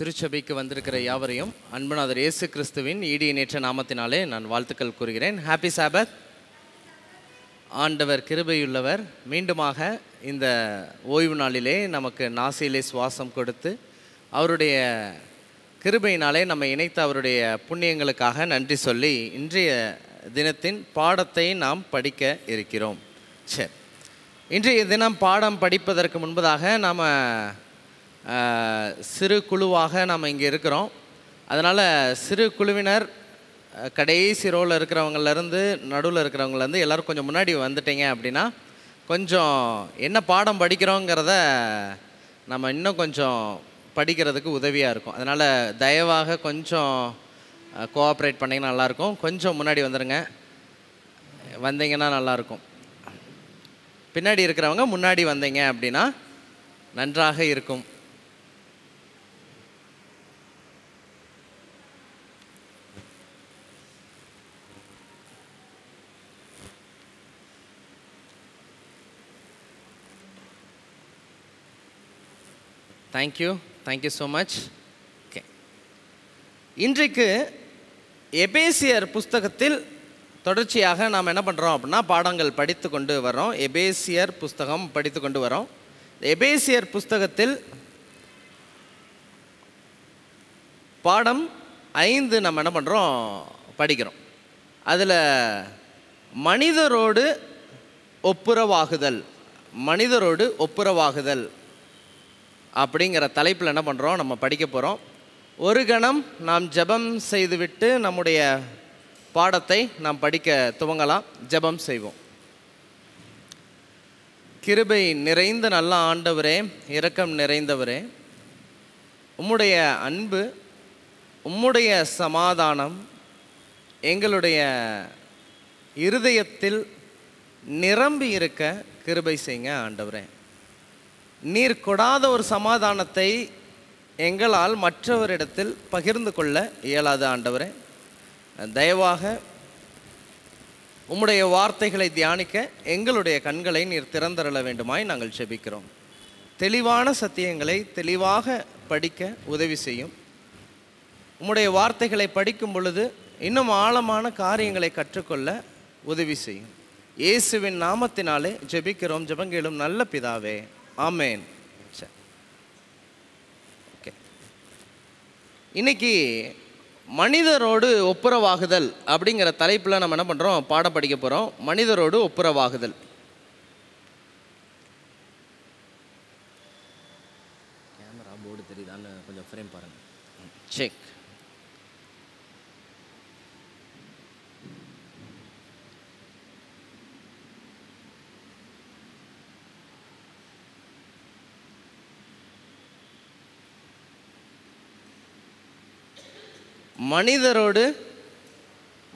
திருச்சபைக்கு வந்திருக்கிற யாவரையும் அன்புநாதர் இயேசு கிறிஸ்துவின் இடி நேற்ற நாமத்தினாலே நான் வாழ்த்துக்கள் கூறுகிறேன் ஹாப்பி சாபத் ஆண்டவர் கிருபையுள்ளவர் மீண்டுமாக இந்த ஓய்வு நாளிலே நமக்கு நாசியிலே சுவாசம் கொடுத்து அவருடைய கிருபையினாலே நம்ம இணைத்த அவருடைய புண்ணியங்களுக்காக நன்றி சொல்லி இன்றைய தினத்தின் பாடத்தை நாம் படிக்க இருக்கிறோம் சரி இன்றைய தினம் பாடம் படிப்பதற்கு முன்பதாக நாம் சிறு குழுவாக நாம் இங்கே இருக்கிறோம் அதனால் சிறு குழுவினர் கடைசி ரோவில் இருக்கிறவங்கலேருந்து நடுவில் இருக்கிறவங்கலேருந்து எல்லோரும் கொஞ்சம் முன்னாடி வந்துட்டீங்க அப்படின்னா கொஞ்சம் என்ன பாடம் படிக்கிறோங்கிறத நம்ம இன்னும் கொஞ்சம் படிக்கிறதுக்கு உதவியாக இருக்கும் அதனால் தயவாக கொஞ்சம் கோஆப்ரேட் பண்ணிங்கன்னா நல்லாயிருக்கும் கொஞ்சம் முன்னாடி வந்துடுங்க வந்தீங்கன்னா நல்லாயிருக்கும் பின்னாடி இருக்கிறவங்க முன்னாடி வந்தீங்க அப்படின்னா நன்றாக இருக்கும் thank you thank you so much okay இன்றைக்கு எபேசியர் புஸ்தகத்தில் தொடர்ச்சியாக நாம் என்ன பண்ணுறோம் அப்படின்னா பாடங்கள் படித்து கொண்டு வரோம் எபேசியர் புஸ்தகம் படித்து கொண்டு வரோம் எபேசியர் புஸ்தகத்தில் பாடம் ஐந்து நம்ம என்ன பண்ணுறோம் படிக்கிறோம் அதில் மனிதரோடு ஒப்புரவாகுதல் மனிதரோடு ஒப்புரவாகுதல் அப்படிங்கிற தலைப்பில் என்ன பண்ணுறோம் நம்ம படிக்க போகிறோம் ஒரு கணம் நாம் ஜபம் செய்துவிட்டு நம்முடைய பாடத்தை நாம் படிக்க துவங்கலாம் ஜபம் செய்வோம் கிருபை நிறைந்த நல்ல ஆண்டவரே இரக்கம் நிறைந்தவரே உம்முடைய அன்பு உம்முடைய சமாதானம் எங்களுடைய இருதயத்தில் நிரம்பி இருக்க கிருபை செய்யுங்க ஆண்டவரே நீர் கொடாத ஒரு சமாதானத்தை எங்களால் மற்றவரிடத்தில் பகிர்ந்து கொள்ள இயலாத ஆண்டவரே தயவாக உம்முடைய வார்த்தைகளை தியானிக்க எங்களுடைய கண்களை நீர் திறந்தரள வேண்டுமாய் நாங்கள் செபிக்கிறோம் தெளிவான சத்தியங்களை தெளிவாக படிக்க உதவி செய்யும் உம்முடைய வார்த்தைகளை படிக்கும் பொழுது இன்னும் ஆழமான காரியங்களை கற்றுக்கொள்ள உதவி செய்யும் இயேசுவின் நாமத்தினாலே ஜெபிக்கிறோம் ஜெபங்கேலும் நல்ல பிதாவே ஆமேன் சரி ஓகே இன்னைக்கு மனிதரோடு ஒப்புரவாகுதல் அப்படிங்கிற தலைப்பில் நம்ம என்ன பண்ணுறோம் பாடம் படிக்க போகிறோம் மனிதரோடு ஒப்புரவாகுதல் கேமரா போர்டு தெரியுதான்னு கொஞ்சம் ஃப்ரேம் பாருங்கள் செக் மனிதரோடு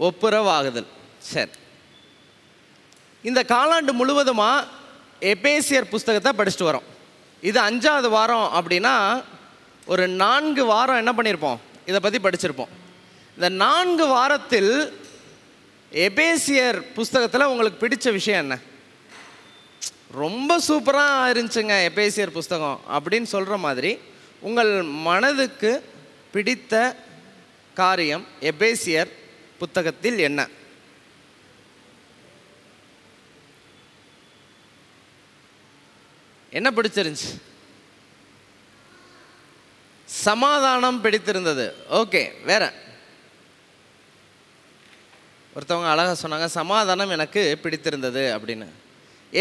ஒப்புரவாகுதல் சரி இந்த காலாண்டு முழுவதுமாக எபேசியர் புஸ்தகத்தை படிச்சுட்டு வரோம் இது அஞ்சாவது வாரம் அப்படின்னா ஒரு நான்கு வாரம் என்ன பண்ணியிருப்போம் இதை பற்றி படிச்சிருப்போம் இந்த நான்கு வாரத்தில் எபேசியர் புஸ்தகத்தில் உங்களுக்கு பிடித்த விஷயம் என்ன ரொம்ப சூப்பராக இருந்துச்சுங்க எபேசியர் புஸ்தகம் அப்படின்னு சொல்கிற மாதிரி உங்கள் மனதுக்கு பிடித்த காரியம் எபேசியர் புத்தகத்தில் என்ன என்ன பிடிச்சிருந்துச்சு சமாதானம் பிடித்திருந்தது ஓகே வேற ஒருத்தவங்க அழகாக சொன்னாங்க சமாதானம் எனக்கு பிடித்திருந்தது அப்படின்னு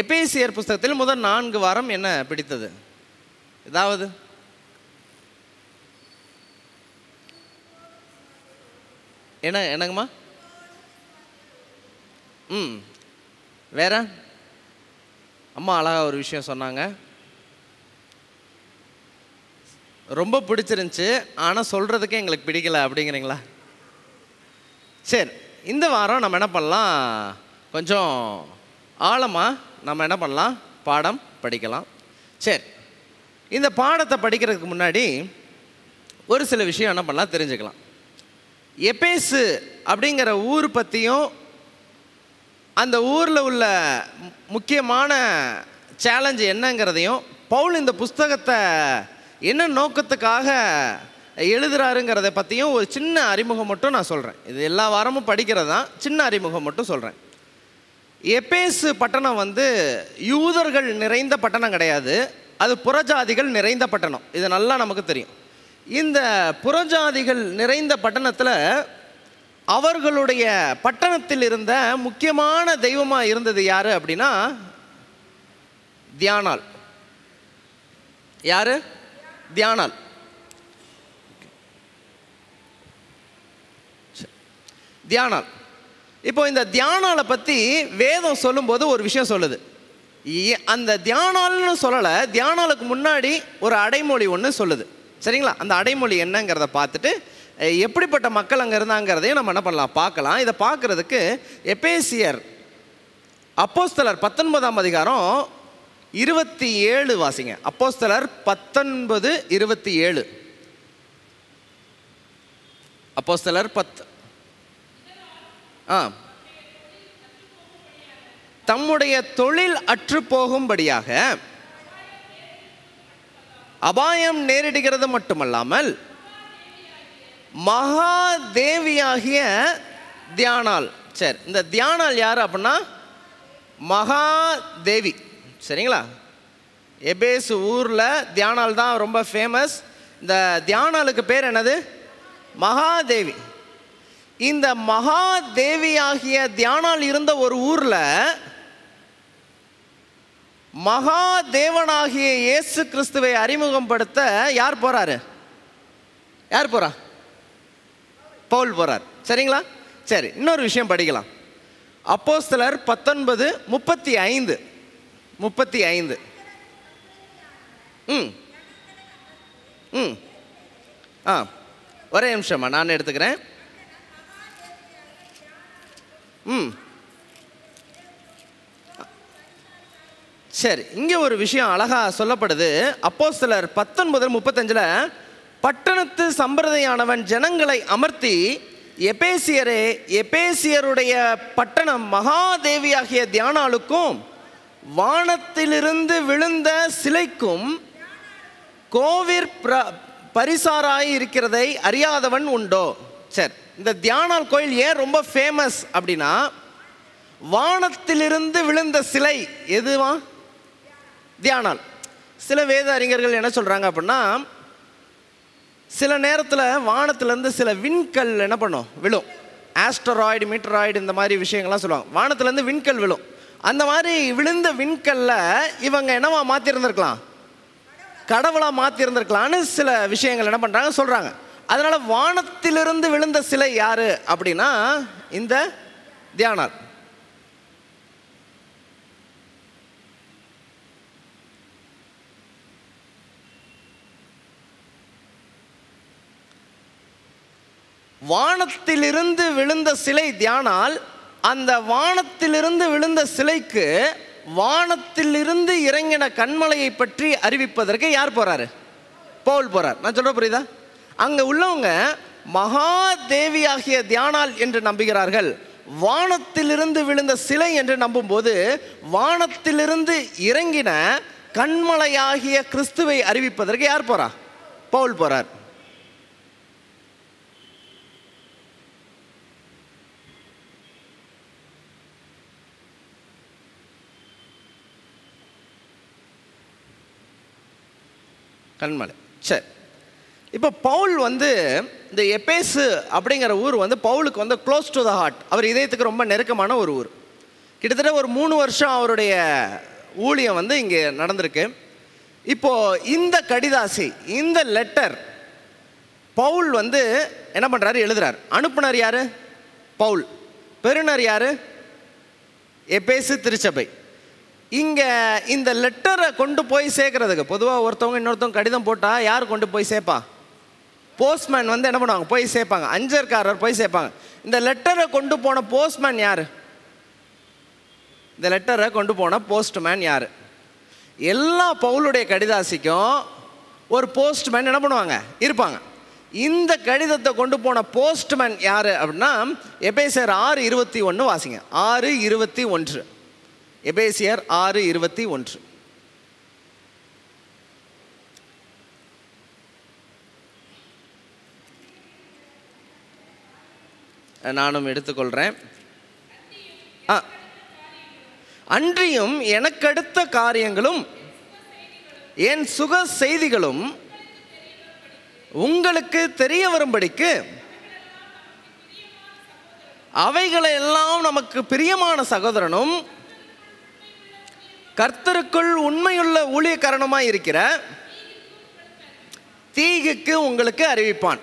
எபேசியர் புஸ்தகத்தில் முதல் நான்கு வாரம் என்ன பிடித்தது ஏதாவது என்ன என்னங்கம்மா ம் வேற அம்மா அழகாக ஒரு விஷயம் சொன்னாங்க ரொம்ப பிடிச்சிருந்துச்சு ஆனால் சொல்கிறதுக்கே எங்களுக்கு பிடிக்கல அப்படிங்கிறீங்களா சரி இந்த வாரம் நம்ம என்ன பண்ணலாம் கொஞ்சம் ஆழமாக நம்ம என்ன பண்ணலாம் பாடம் படிக்கலாம் சரி இந்த பாடத்தை படிக்கிறதுக்கு முன்னாடி ஒரு சில விஷயம் என்ன பண்ணலாம் தெரிஞ்சுக்கலாம் எபேசு அப்படிங்கிற ஊர் பற்றியும் அந்த ஊரில் உள்ள முக்கியமான சேலஞ்சு என்னங்கிறதையும் பவுல் இந்த புஸ்தகத்தை என்ன நோக்கத்துக்காக எழுதுறாருங்கிறத பற்றியும் ஒரு சின்ன அறிமுகம் மட்டும் நான் சொல்கிறேன் இது எல்லா வாரமும் படிக்கிறது தான் சின்ன அறிமுகம் மட்டும் சொல்கிறேன் எபேசு பட்டணம் வந்து யூதர்கள் நிறைந்த பட்டணம் கிடையாது அது புறஜாதிகள் நிறைந்த பட்டணம் இது நல்லா நமக்கு தெரியும் இந்த புறஜாதிகள் நிறைந்த பட்டணத்தில் அவர்களுடைய பட்டணத்தில் இருந்த முக்கியமான தெய்வமாக இருந்தது யார் அப்படின்னா தியானால் யார் தியானால் தியானால் இப்போ இந்த தியானால பற்றி வேதம் சொல்லும்போது ஒரு விஷயம் சொல்லுது அந்த தியானால்னு சொல்லலை தியானாலுக்கு முன்னாடி ஒரு அடைமொழி ஒன்று சொல்லுது சரிங்களா அந்த அடைமொழி என்னங்கிறத பார்த்துட்டு எப்படிப்பட்ட மக்கள் அங்கே இருந்தாங்கிறதையும் நம்ம என்ன பண்ணலாம் பார்க்கலாம் இதை பார்க்குறதுக்கு எப்பேசியர் அப்போஸ்தலர் பத்தொன்பதாம் அதிகாரம் இருபத்தி ஏழு வாசிங்க அப்போஸ்தலர் பத்தொன்பது இருபத்தி ஏழு அப்போஸ்தலர் பத் ஆ தம்முடைய தொழில் அற்று போகும்படியாக அபாயம் நேரிடுகிறது மட்டுமல்லாமல் மகாதேவியாகிய தியானால் சரி இந்த தியானால் யார் அப்படின்னா மகாதேவி சரிங்களா எபேசு ஊரில் தியானால் தான் ரொம்ப ஃபேமஸ் இந்த தியானாலுக்கு பேர் என்னது மகாதேவி இந்த மகாதேவியாகிய தியானால் இருந்த ஒரு ஊரில் மகா தேவனாகிய இயேசு கிறிஸ்துவை அறிமுகம் படுத்த யார் போறாரு யார் போகிறா பவுல் போகிறார் சரிங்களா சரி இன்னொரு விஷயம் படிக்கலாம் சிலர் பத்தொன்பது முப்பத்தி ஐந்து முப்பத்தி ஐந்து ம் ம் ஆ ஒரே நிமிஷமா நான் எடுத்துக்கிறேன் ம் சரி இங்கே ஒரு விஷயம் அழகாக சொல்லப்படுது அப்போ சிலர் பத்தொன்பது முப்பத்தஞ்சில் பட்டணத்து சம்பிரதையானவன் ஜனங்களை அமர்த்தி எபேசியரே எபேசியருடைய பட்டணம் மகாதேவியாகிய தியானாளுக்கும் வானத்திலிருந்து விழுந்த சிலைக்கும் கோவிர் பிர பரிசாராய் இருக்கிறதை அறியாதவன் உண்டோ சரி இந்த தியானால் கோயில் ஏன் ரொம்ப ஃபேமஸ் அப்படின்னா வானத்திலிருந்து விழுந்த சிலை எதுவான் தியானால் சில வேத அறிஞர்கள் என்ன சொல்கிறாங்க அப்படின்னா சில நேரத்தில் வானத்துலேருந்து சில விண்கல் என்ன பண்ணும் விழும் ஆஸ்ட்ராய்டு மீட்டராய்டு இந்த மாதிரி விஷயங்கள்லாம் சொல்லுவாங்க வானத்துலேருந்து விண்கல் விழும் அந்த மாதிரி விழுந்த விண்கல்ல இவங்க என்னவா மாற்றிருந்திருக்கலாம் கடவுளாக மாற்றிருந்திருக்கலான்னு சில விஷயங்கள் என்ன பண்ணுறாங்க சொல்கிறாங்க அதனால் வானத்திலிருந்து விழுந்த சிலை யார் அப்படின்னா இந்த தியானார் வானத்திலிருந்து விழுந்த சிலை தியானால் அந்த வானத்திலிருந்து விழுந்த சிலைக்கு வானத்திலிருந்து இறங்கின கண்மலையை பற்றி அறிவிப்பதற்கு யார் போறாரு பவுல் போறார் நான் சொல்ற புரியுதா அங்கே உள்ளவங்க மகா ஆகிய தியானால் என்று நம்புகிறார்கள் வானத்திலிருந்து விழுந்த சிலை என்று நம்பும்போது வானத்திலிருந்து இறங்கின கண்மலையாகிய கிறிஸ்துவை அறிவிப்பதற்கு யார் போறா பவுல் போறார் கண்மலை சரி இப்போ பவுல் வந்து இந்த எபேஸு அப்படிங்கிற ஊர் வந்து பவுலுக்கு வந்து க்ளோஸ் டு த ஹார்ட் அவர் இதயத்துக்கு ரொம்ப நெருக்கமான ஒரு ஊர் கிட்டத்தட்ட ஒரு மூணு வருஷம் அவருடைய ஊழியம் வந்து இங்கே நடந்திருக்கு இப்போது இந்த கடிதாசி இந்த லெட்டர் பவுல் வந்து என்ன பண்ணுறாரு எழுதுறார் அனுப்புனர் யார் பவுல் பெறுநர் யார் எபேசு திருச்சபை இங்கே இந்த லெட்டரை கொண்டு போய் சேர்க்குறதுக்கு பொதுவாக ஒருத்தவங்க இன்னொருத்தவங்க கடிதம் போட்டால் யார் கொண்டு போய் சேர்ப்பா போஸ்ட்மேன் வந்து என்ன பண்ணுவாங்க போய் சேர்ப்பாங்க அஞ்சர்காரர் போய் சேர்ப்பாங்க இந்த லெட்டரை கொண்டு போன போஸ்ட்மேன் யார் இந்த லெட்டரை கொண்டு போன போஸ்ட்மேன் யார் எல்லா பவுலுடைய கடிதாசிக்கும் ஒரு போஸ்ட்மேன் என்ன பண்ணுவாங்க இருப்பாங்க இந்த கடிதத்தை கொண்டு போன போஸ்ட்மேன் யார் அப்படின்னா எப்பேசர் ஆறு இருபத்தி ஒன்று வாசிங்க ஆறு இருபத்தி ஒன்று எபேசியர் ஆறு இருபத்தி ஒன்று நானும் எடுத்துக்கொள்கிறேன் அன்றியும் எனக்கடுத்த காரியங்களும் என் சுக செய்திகளும் உங்களுக்கு தெரிய வரும்படிக்கு அவைகளை எல்லாம் நமக்கு பிரியமான சகோதரனும் கர்த்தருக்குள் உண்மையுள்ள காரணமாக இருக்கிற தீகுக்கு உங்களுக்கு அறிவிப்பான்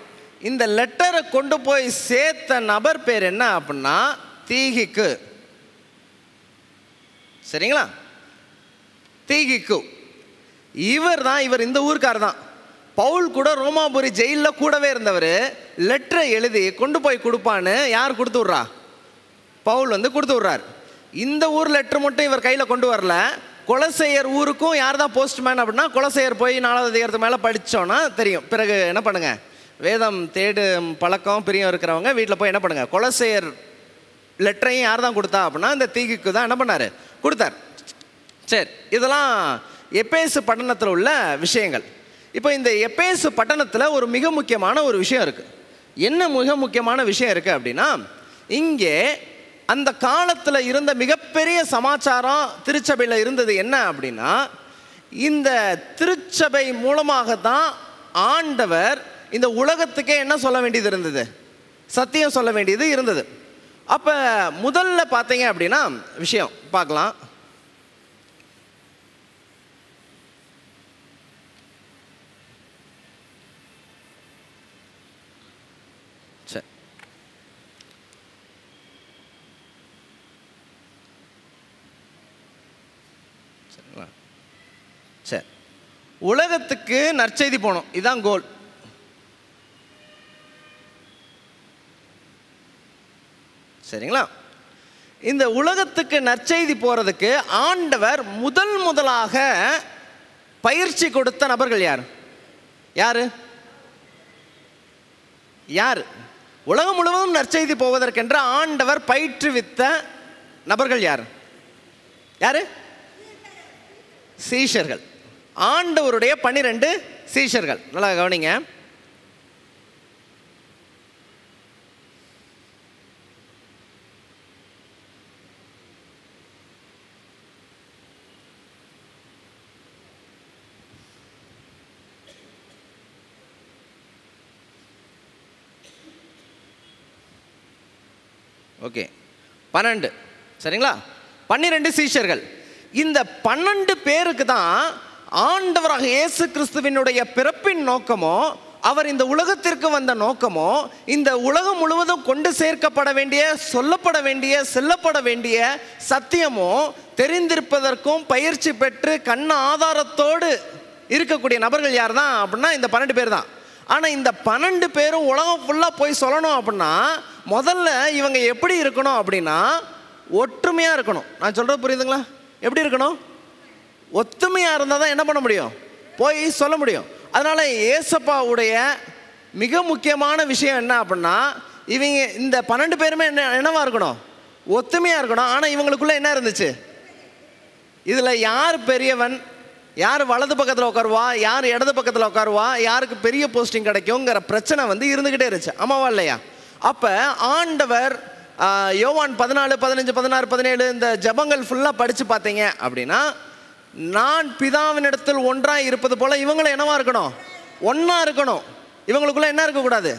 இந்த லெட்டரை கொண்டு போய் சேர்த்த நபர் பேர் என்ன அப்படின்னா தீகிக்கு சரிங்களா தீகிக்கு இவர் தான் இவர் இந்த ஊருக்கார் தான் பவுல் கூட ரோமாபுரி ஜெயிலில் கூடவே இருந்தவர் லெட்டரை எழுதி கொண்டு போய் கொடுப்பான்னு யார் கொடுத்து விட்றா பவுல் வந்து கொடுத்து விட்றாரு இந்த ஊர் லெட்டர் மட்டும் இவர் கையில் கொண்டு வரல குலசெயர் ஊருக்கும் யார் தான் போஸ்ட்மேன் அப்படின்னா குலசெயர் போய் நாலாவது அதிகாரத்து மேலே படித்தோன்னா தெரியும் பிறகு என்ன பண்ணுங்கள் வேதம் தேடு பழக்கம் பிரியம் இருக்கிறவங்க வீட்டில் போய் என்ன பண்ணுங்கள் குலசெயர் லெட்டரையும் யார் தான் கொடுத்தா அப்படின்னா இந்த தீக்குக்கு தான் என்ன பண்ணார் கொடுத்தார் சரி இதெல்லாம் எப்பேசு பட்டணத்தில் உள்ள விஷயங்கள் இப்போ இந்த எப்பேசு பட்டணத்தில் ஒரு மிக முக்கியமான ஒரு விஷயம் இருக்குது என்ன மிக முக்கியமான விஷயம் இருக்குது அப்படின்னா இங்கே அந்த காலத்தில் இருந்த மிகப்பெரிய சமாச்சாரம் திருச்சபையில் இருந்தது என்ன அப்படின்னா இந்த திருச்சபை மூலமாக தான் ஆண்டவர் இந்த உலகத்துக்கே என்ன சொல்ல வேண்டியது இருந்தது சத்தியம் சொல்ல வேண்டியது இருந்தது அப்போ முதல்ல பார்த்தீங்க அப்படின்னா விஷயம் பார்க்கலாம் உலகத்துக்கு நற்செய்தி போகணும் இதுதான் கோல் சரிங்களா இந்த உலகத்துக்கு நற்செய்தி போகிறதுக்கு ஆண்டவர் முதல் முதலாக பயிற்சி கொடுத்த நபர்கள் யார் யார் யார் உலகம் முழுவதும் நற்செய்தி போவதற்கென்று ஆண்டவர் பயிற்றுவித்த நபர்கள் யார் யார் சீஷர்கள் ஆண்டவருடைய பன்னிரெண்டு சீஷர்கள் நல்லா கவனிங்க ஓகே பன்னெண்டு சரிங்களா பன்னிரெண்டு சீஷர்கள் இந்த பன்னெண்டு பேருக்கு தான் ஆண்டவராக இயேசு கிறிஸ்துவினுடைய பிறப்பின் நோக்கமோ அவர் இந்த உலகத்திற்கு வந்த நோக்கமோ இந்த உலகம் முழுவதும் கொண்டு சேர்க்கப்பட வேண்டிய சொல்லப்பட வேண்டிய செல்லப்பட வேண்டிய சத்தியமோ தெரிந்திருப்பதற்கும் பயிற்சி பெற்று கண் ஆதாரத்தோடு இருக்கக்கூடிய நபர்கள் யார் தான் அப்படின்னா இந்த பன்னெண்டு பேர் தான் ஆனால் இந்த பன்னெண்டு பேரும் உலகம் ஃபுல்லாக போய் சொல்லணும் அப்படின்னா முதல்ல இவங்க எப்படி இருக்கணும் அப்படின்னா ஒற்றுமையாக இருக்கணும் நான் சொல்கிறது புரியுதுங்களா எப்படி இருக்கணும் ஒத்துமையாக இருந்தால் தான் என்ன பண்ண முடியும் போய் சொல்ல முடியும் அதனால் ஏசப்பாவுடைய மிக முக்கியமான விஷயம் என்ன அப்படின்னா இவங்க இந்த பன்னெண்டு பேருமே என்ன என்னவாக இருக்கணும் ஒத்துமையாக இருக்கணும் ஆனால் இவங்களுக்குள்ளே என்ன இருந்துச்சு இதில் யார் பெரியவன் யார் வலது பக்கத்தில் உட்காருவா யார் இடது பக்கத்தில் உட்காருவா யாருக்கு பெரிய போஸ்டிங் கிடைக்குங்கிற பிரச்சனை வந்து இருந்துக்கிட்டே இருந்துச்சு அம்மாவா இல்லையா அப்போ ஆண்டவர் யோவான் பதினாலு பதினஞ்சு பதினாறு பதினேழு இந்த ஜபங்கள் ஃபுல்லாக படித்து பார்த்தீங்க அப்படின்னா நான் இடத்தில் ஒன்றாக இருப்பது போல் இவங்களை என்னவா இருக்கணும் ஒன்றா இருக்கணும் இவங்களுக்குள்ள என்ன இருக்கக்கூடாது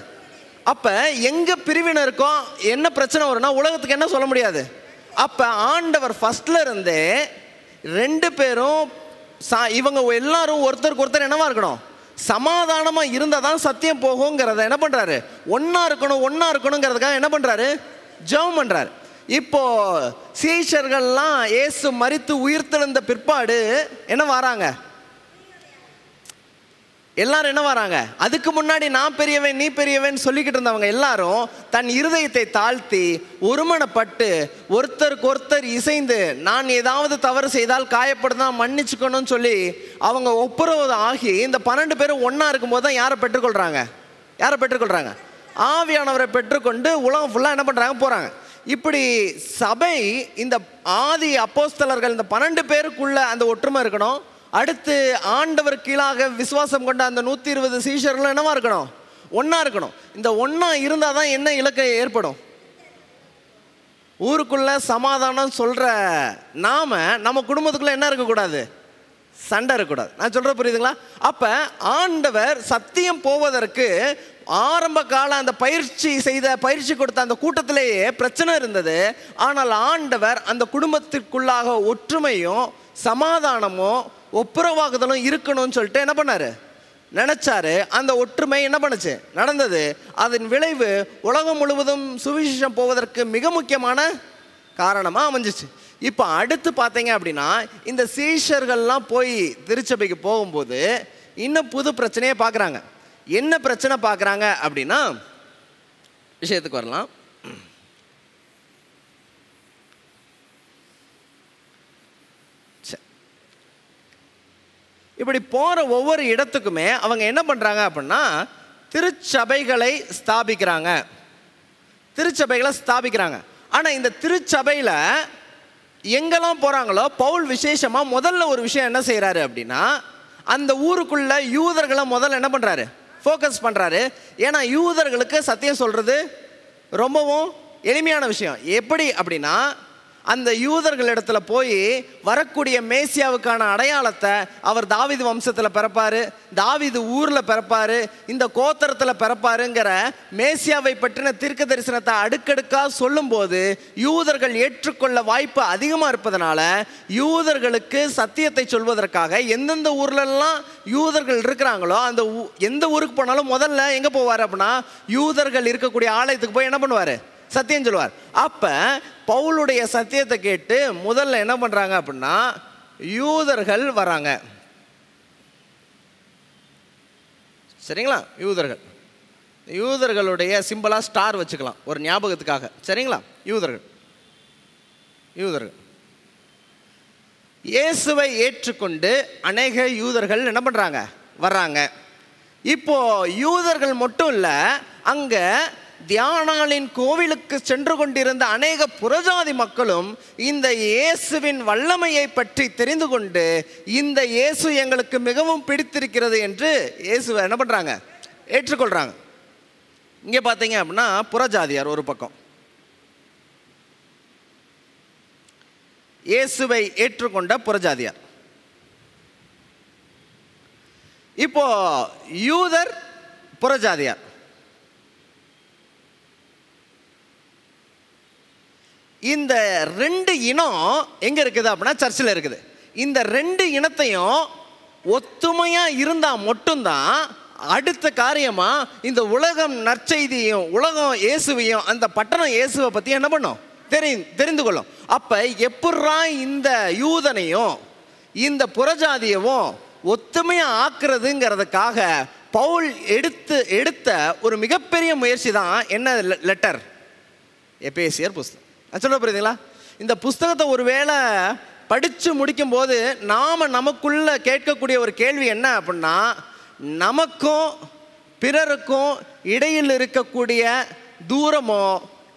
அப்போ எங்கே பிரிவினை இருக்கோ என்ன பிரச்சனை வரும்னா உலகத்துக்கு என்ன சொல்ல முடியாது அப்போ ஆண்டவர் ஃபஸ்ட்டில் இருந்தே ரெண்டு பேரும் சா இவங்க எல்லாரும் ஒருத்தருக்கு ஒருத்தர் என்னவா இருக்கணும் சமாதானமாக இருந்தால் தான் சத்தியம் போகுங்கிறத என்ன பண்ணுறாரு ஒன்றா இருக்கணும் ஒன்றா இருக்கணுங்கிறதுக்காக என்ன பண்ணுறாரு ஜெபம் பண்ணுறாரு இப்போ சீஷர்கள்லாம் இயேசு மறித்து உயிர்த்தெழுந்த பிற்பாடு என்ன வராங்க எல்லாரும் என்ன வராங்க அதுக்கு முன்னாடி நான் பெரியவன் நீ பெரியவன் சொல்லிக்கிட்டு இருந்தவங்க எல்லாரும் தன் இருதயத்தை தாழ்த்தி ஒருமனப்பட்டு ஒருத்தருக்கு ஒருத்தர் இசைந்து நான் ஏதாவது தவறு செய்தால் காயப்படுதான் மன்னிச்சுக்கணும்னு சொல்லி அவங்க ஒப்புரவு ஆகி இந்த பன்னெண்டு பேரும் ஒன்றா இருக்கும்போது தான் யாரை பெற்றுக்கொள்கிறாங்க யாரை பெற்றுக்கொள்கிறாங்க ஆவியானவரை பெற்றுக்கொண்டு உலகம் ஃபுல்லாக என்ன பண்ணுறாங்க போகிறாங்க இப்படி சபை இந்த ஆதி அப்போஸ்தலர்கள் இந்த பன்னெண்டு பேருக்குள்ள அந்த ஒற்றுமை இருக்கணும் அடுத்து ஆண்டவர் கீழாக விசுவாசம் கொண்ட அந்த நூற்றி இருபது சீஷர்கள் என்னவா இருக்கணும் ஒன்றா இருக்கணும் இந்த ஒன்றா இருந்தால் தான் என்ன இலக்கை ஏற்படும் ஊருக்குள்ள சமாதானம் சொல்கிற நாம் நம்ம குடும்பத்துக்குள்ளே என்ன இருக்கக்கூடாது சண்டை இருக்கக்கூடாது நான் சொல்கிற புரியுதுங்களா அப்போ ஆண்டவர் சத்தியம் போவதற்கு ஆரம்ப கால அந்த பயிற்சி செய்த பயிற்சி கொடுத்த அந்த கூட்டத்திலேயே பிரச்சனை இருந்தது ஆனால் ஆண்டவர் அந்த குடும்பத்திற்குள்ளாக ஒற்றுமையும் சமாதானமும் ஒப்புரவாகுதலும் இருக்கணும்னு சொல்லிட்டு என்ன பண்ணார் நினச்சாரு அந்த ஒற்றுமை என்ன பண்ணுச்சு நடந்தது அதன் விளைவு உலகம் முழுவதும் சுவிசேஷம் போவதற்கு மிக முக்கியமான காரணமாக அமைஞ்சிச்சு இப்போ அடுத்து பார்த்தீங்க அப்படின்னா இந்த சீஷர்கள்லாம் போய் திருச்சபைக்கு போகும்போது இன்னும் புது பிரச்சனையை பார்க்குறாங்க என்ன பிரச்சனை பார்க்குறாங்க அப்படின்னா விஷயத்துக்கு வரலாம் இப்படி போகிற ஒவ்வொரு இடத்துக்குமே அவங்க என்ன பண்ணுறாங்க அப்படின்னா திருச்சபைகளை ஸ்தாபிக்கிறாங்க திருச்சபைகளை ஸ்தாபிக்கிறாங்க ஆனால் இந்த திருச்சபையில் எங்கெல்லாம் போகிறாங்களோ பவுல் விசேஷமாக முதல்ல ஒரு விஷயம் என்ன செய்கிறாரு அப்படின்னா அந்த ஊருக்குள்ள யூதர்களை முதல்ல என்ன பண்ணுறாரு ஃபோக்கஸ் பண்ணுறாரு ஏன்னா யூதர்களுக்கு சத்தியம் சொல்கிறது ரொம்பவும் எளிமையான விஷயம் எப்படி அப்படின்னா அந்த யூதர்கள் இடத்துல போய் வரக்கூடிய மேசியாவுக்கான அடையாளத்தை அவர் தாவிது வம்சத்தில் பிறப்பார் தாவிது ஊரில் பிறப்பார் இந்த கோத்தரத்தில் பிறப்பாருங்கிற மேசியாவை பற்றின தீர்க்க தரிசனத்தை அடுக்கடுக்காக சொல்லும்போது யூதர்கள் ஏற்றுக்கொள்ள வாய்ப்பு அதிகமாக இருப்பதனால யூதர்களுக்கு சத்தியத்தை சொல்வதற்காக எந்தெந்த ஊர்லெல்லாம் யூதர்கள் இருக்கிறாங்களோ அந்த எந்த ஊருக்கு போனாலும் முதல்ல எங்கே போவார் அப்படின்னா யூதர்கள் இருக்கக்கூடிய ஆலயத்துக்கு போய் என்ன பண்ணுவார் சத்தியம் சொல்லுவார் அப்போ பவுலுடைய சத்தியத்தை கேட்டு முதல்ல என்ன பண்ணுறாங்க அப்படின்னா யூதர்கள் வராங்க சரிங்களா யூதர்கள் யூதர்களுடைய சிம்பிளாக ஸ்டார் வச்சுக்கலாம் ஒரு ஞாபகத்துக்காக சரிங்களா யூதர்கள் யூதர்கள் இயேசுவை ஏற்றுக்கொண்டு அநேக யூதர்கள் என்ன பண்ணுறாங்க வர்றாங்க இப்போது யூதர்கள் மட்டும் இல்லை அங்கே தியானாலின் கோவிலுக்கு சென்று கொண்டிருந்த அநேக புறஜாதி மக்களும் இந்த இயேசுவின் வல்லமையை பற்றி தெரிந்து கொண்டு இந்த இயேசு எங்களுக்கு மிகவும் பிடித்திருக்கிறது என்று இயேசுவை என்ன பண்ணுறாங்க ஏற்றுக்கொள்கிறாங்க இங்கே பார்த்தீங்க அப்படின்னா புறஜாதியார் ஒரு பக்கம் இயேசுவை ஏற்றுக்கொண்ட புறஜாதியார் இப்போ யூதர் புறஜாதியார் இந்த ரெண்டு இனம் எங்கே இருக்குது அப்படின்னா சர்ச்சில் இருக்குது இந்த ரெண்டு இனத்தையும் ஒத்துமையாக இருந்தால் மட்டும்தான் அடுத்த காரியமாக இந்த உலகம் நற்செய்தியும் உலகம் இயேசுவையும் அந்த பட்டணம் இயேசுவை பற்றி என்ன பண்ணும் தெரி தெரிந்து கொள்ளும் அப்போ எப்பட்றா இந்த யூதனையும் இந்த புறஜாதியவும் ஒத்துமையாக ஆக்குறதுங்கிறதுக்காக பவுல் எடுத்து எடுத்த ஒரு மிகப்பெரிய முயற்சி தான் என்ன லெட்டர் எபேசியர் புஸ்தகம் சொல்ல புரியுதுங்களா இந்த புஸ்தகத்தை ஒருவேளை படித்து முடிக்கும் போது நாம் நமக்குள்ள கேட்கக்கூடிய ஒரு கேள்வி என்ன அப்படின்னா நமக்கும் பிறருக்கும் இடையில் இருக்கக்கூடிய தூரமோ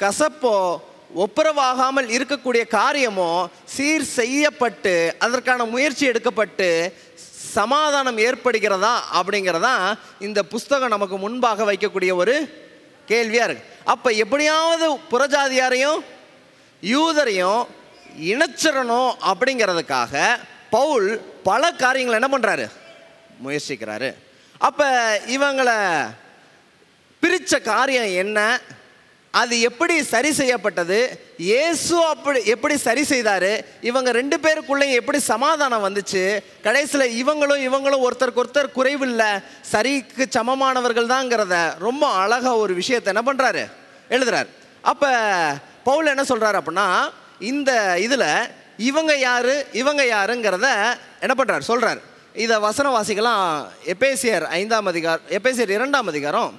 கசப்போ ஒப்புரவாகாமல் இருக்கக்கூடிய காரியமோ சீர் செய்யப்பட்டு அதற்கான முயற்சி எடுக்கப்பட்டு சமாதானம் ஏற்படுகிறதா அப்படிங்கிறதான் இந்த புஸ்தகம் நமக்கு முன்பாக வைக்கக்கூடிய ஒரு கேள்வியாக இருக்குது அப்போ எப்படியாவது புறஜாதியாரையும் யூதரையும் இணைச்சிடணும் அப்படிங்கிறதுக்காக பவுல் பல காரியங்களை என்ன பண்ணுறாரு முயற்சிக்கிறாரு அப்போ இவங்களை பிரித்த காரியம் என்ன அது எப்படி சரி செய்யப்பட்டது இயேசு அப்படி எப்படி சரி செய்தார் இவங்க ரெண்டு பேருக்குள்ளேயும் எப்படி சமாதானம் வந்துச்சு கடைசியில் இவங்களும் இவங்களும் ஒருத்தருக்கு ஒருத்தர் குறைவில்லை சரிக்கு சமமானவர்கள் தாங்கிறத ரொம்ப அழகாக ஒரு விஷயத்தை என்ன பண்ணுறாரு எழுதுறார் அப்போ பவுல் என்ன சொல்கிறார் அப்படின்னா இந்த இதில் இவங்க யார் இவங்க யாருங்கிறத என்ன பண்ணுறார் சொல்கிறார் இதை வசன வாசிக்கலாம் எப்பேசியர் ஐந்தாம் அதிகாரம் எப்பேசியர் இரண்டாம் அதிகாரம்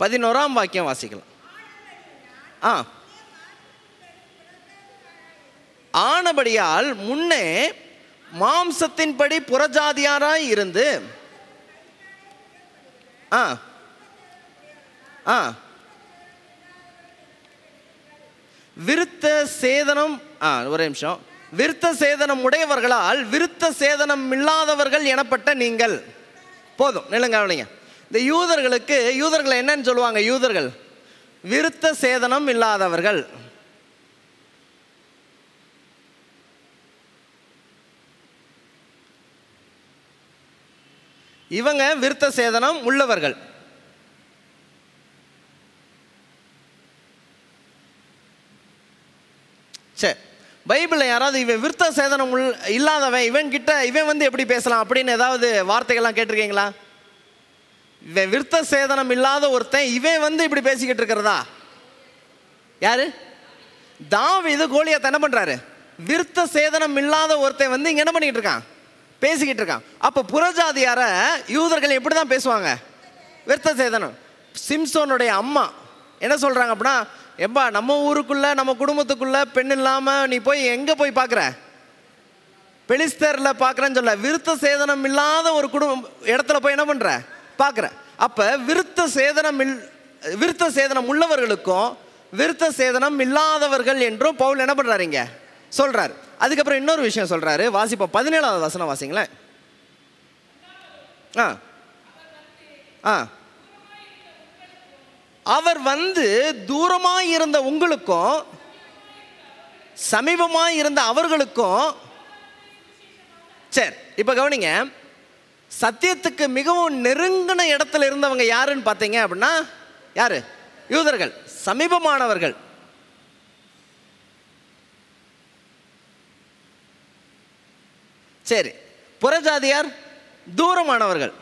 பதினோராம் வாக்கியம் வாசிக்கலாம் ஆ ஆனபடியால் முன்னே மாம்சத்தின்படி புறஜாதியாராய் இருந்து ஆ ஆ விருத்த சேதனம் ஆ ஒரே நிமிஷம் விருத்த சேதனம் உடையவர்களால் விருத்த சேதனம் இல்லாதவர்கள் எனப்பட்ட நீங்கள் போதும் நிலங்க இந்த யூதர்களுக்கு யூதர்களை என்னன்னு சொல்லுவாங்க யூதர்கள் விருத்த சேதனம் இல்லாதவர்கள் இவங்க விருத்த சேதனம் உள்ளவர்கள் பைபிளில் யாராவது இவன் விருத்த சேதனம் உள் இல்லாதவன் இவன் கிட்ட இவன் வந்து எப்படி பேசலாம் அப்படின்னு ஏதாவது வார்த்தைகள்லாம் கேட்டிருக்கீங்களா இவன் விருத்த சேதனம் இல்லாத ஒருத்தன் இவன் வந்து இப்படி பேசிக்கிட்டு இருக்கிறதா யாரு தாவ இது கோழியத்தை என்ன பண்ணுறாரு விருத்த சேதனம் இல்லாத ஒருத்தன் வந்து இங்கே என்ன பண்ணிக்கிட்டு இருக்கான் பேசிக்கிட்டு இருக்கான் அப்போ புறஜாதியார யூதர்கள் எப்படி தான் பேசுவாங்க விருத்த சேதனம் சிம்சோனுடைய அம்மா என்ன சொல்கிறாங்க அப்படின்னா எப்பா நம்ம ஊருக்குள்ளே நம்ம குடும்பத்துக்குள்ளே பெண் இல்லாமல் நீ போய் எங்கே போய் பார்க்குற பெலிஸ்தரில் பார்க்குறேன்னு சொல்ல விருத்த சேதனம் இல்லாத ஒரு குடும்பம் இடத்துல போய் என்ன பண்ணுற பார்க்குற அப்போ விருத்த சேதனம் இல் விருத்த சேதனம் உள்ளவர்களுக்கும் விருத்த சேதனம் இல்லாதவர்கள் என்றும் பவுல் என்ன பண்ணுறாருங்க சொல்கிறார் அதுக்கப்புறம் இன்னொரு விஷயம் சொல்கிறாரு வாசிப்போம் பதினேழாவது வசனம் வாசிங்களேன் ஆ ஆ அவர் வந்து தூரமாக இருந்த உங்களுக்கும் சமீபமாக இருந்த அவர்களுக்கும் சரி இப்போ கவனிங்க சத்தியத்துக்கு மிகவும் நெருங்கின இடத்துல இருந்தவங்க யாருன்னு பார்த்தீங்க அப்படின்னா யார் யூதர்கள் சமீபமானவர்கள் சரி புறஜாதியார் தூரமானவர்கள்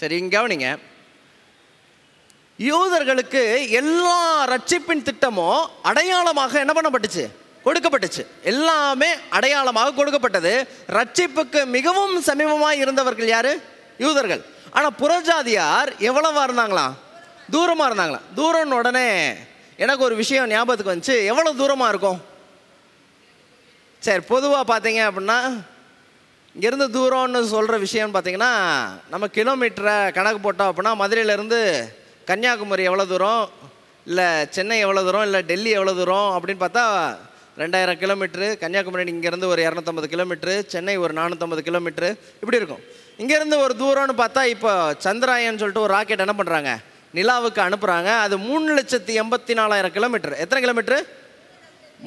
சரி கவனிங்க யூதர்களுக்கு எல்லா ரட்சிப்பின் திட்டமும் அடையாளமாக என்ன பண்ணப்பட்டுச்சு கொடுக்கப்பட்டுச்சு எல்லாமே அடையாளமாக கொடுக்கப்பட்டது ரட்சிப்புக்கு மிகவும் சமீபமாக இருந்தவர்கள் யார் யூதர்கள் ஆனால் புறஜாதியார் எவ்வளவா இருந்தாங்களா தூரமாக இருந்தாங்களா தூரம்னு உடனே எனக்கு ஒரு விஷயம் ஞாபகத்துக்கு வந்துச்சு எவ்வளோ தூரமாக இருக்கும் சரி பொதுவாக பார்த்தீங்க அப்படின்னா இங்கேருந்து தூரம்னு சொல்கிற விஷயம்னு பார்த்தீங்கன்னா நம்ம கிலோமீட்டரை கணக்கு போட்டோம் அப்படின்னா மதுரையிலேருந்து கன்னியாகுமரி எவ்வளோ தூரம் இல்லை சென்னை எவ்வளோ தூரம் இல்லை டெல்லி எவ்வளோ தூரம் அப்படின்னு பார்த்தா ரெண்டாயிரம் கிலோமீட்ரு கன்னியாகுமரி இங்கேருந்து ஒரு இரநூத்தம்பது கிலோமீட்ரு சென்னை ஒரு நானூற்றம்பது கிலோமீட்ரு இப்படி இருக்கும் இங்கேருந்து ஒரு தூரம்னு பார்த்தா இப்போ சந்திராயன் சொல்லிட்டு ஒரு ராக்கெட் என்ன பண்ணுறாங்க நிலாவுக்கு அனுப்புகிறாங்க அது மூணு லட்சத்தி எண்பத்தி நாலாயிரம் கிலோமீட்டர் எத்தனை கிலோமீட்ரு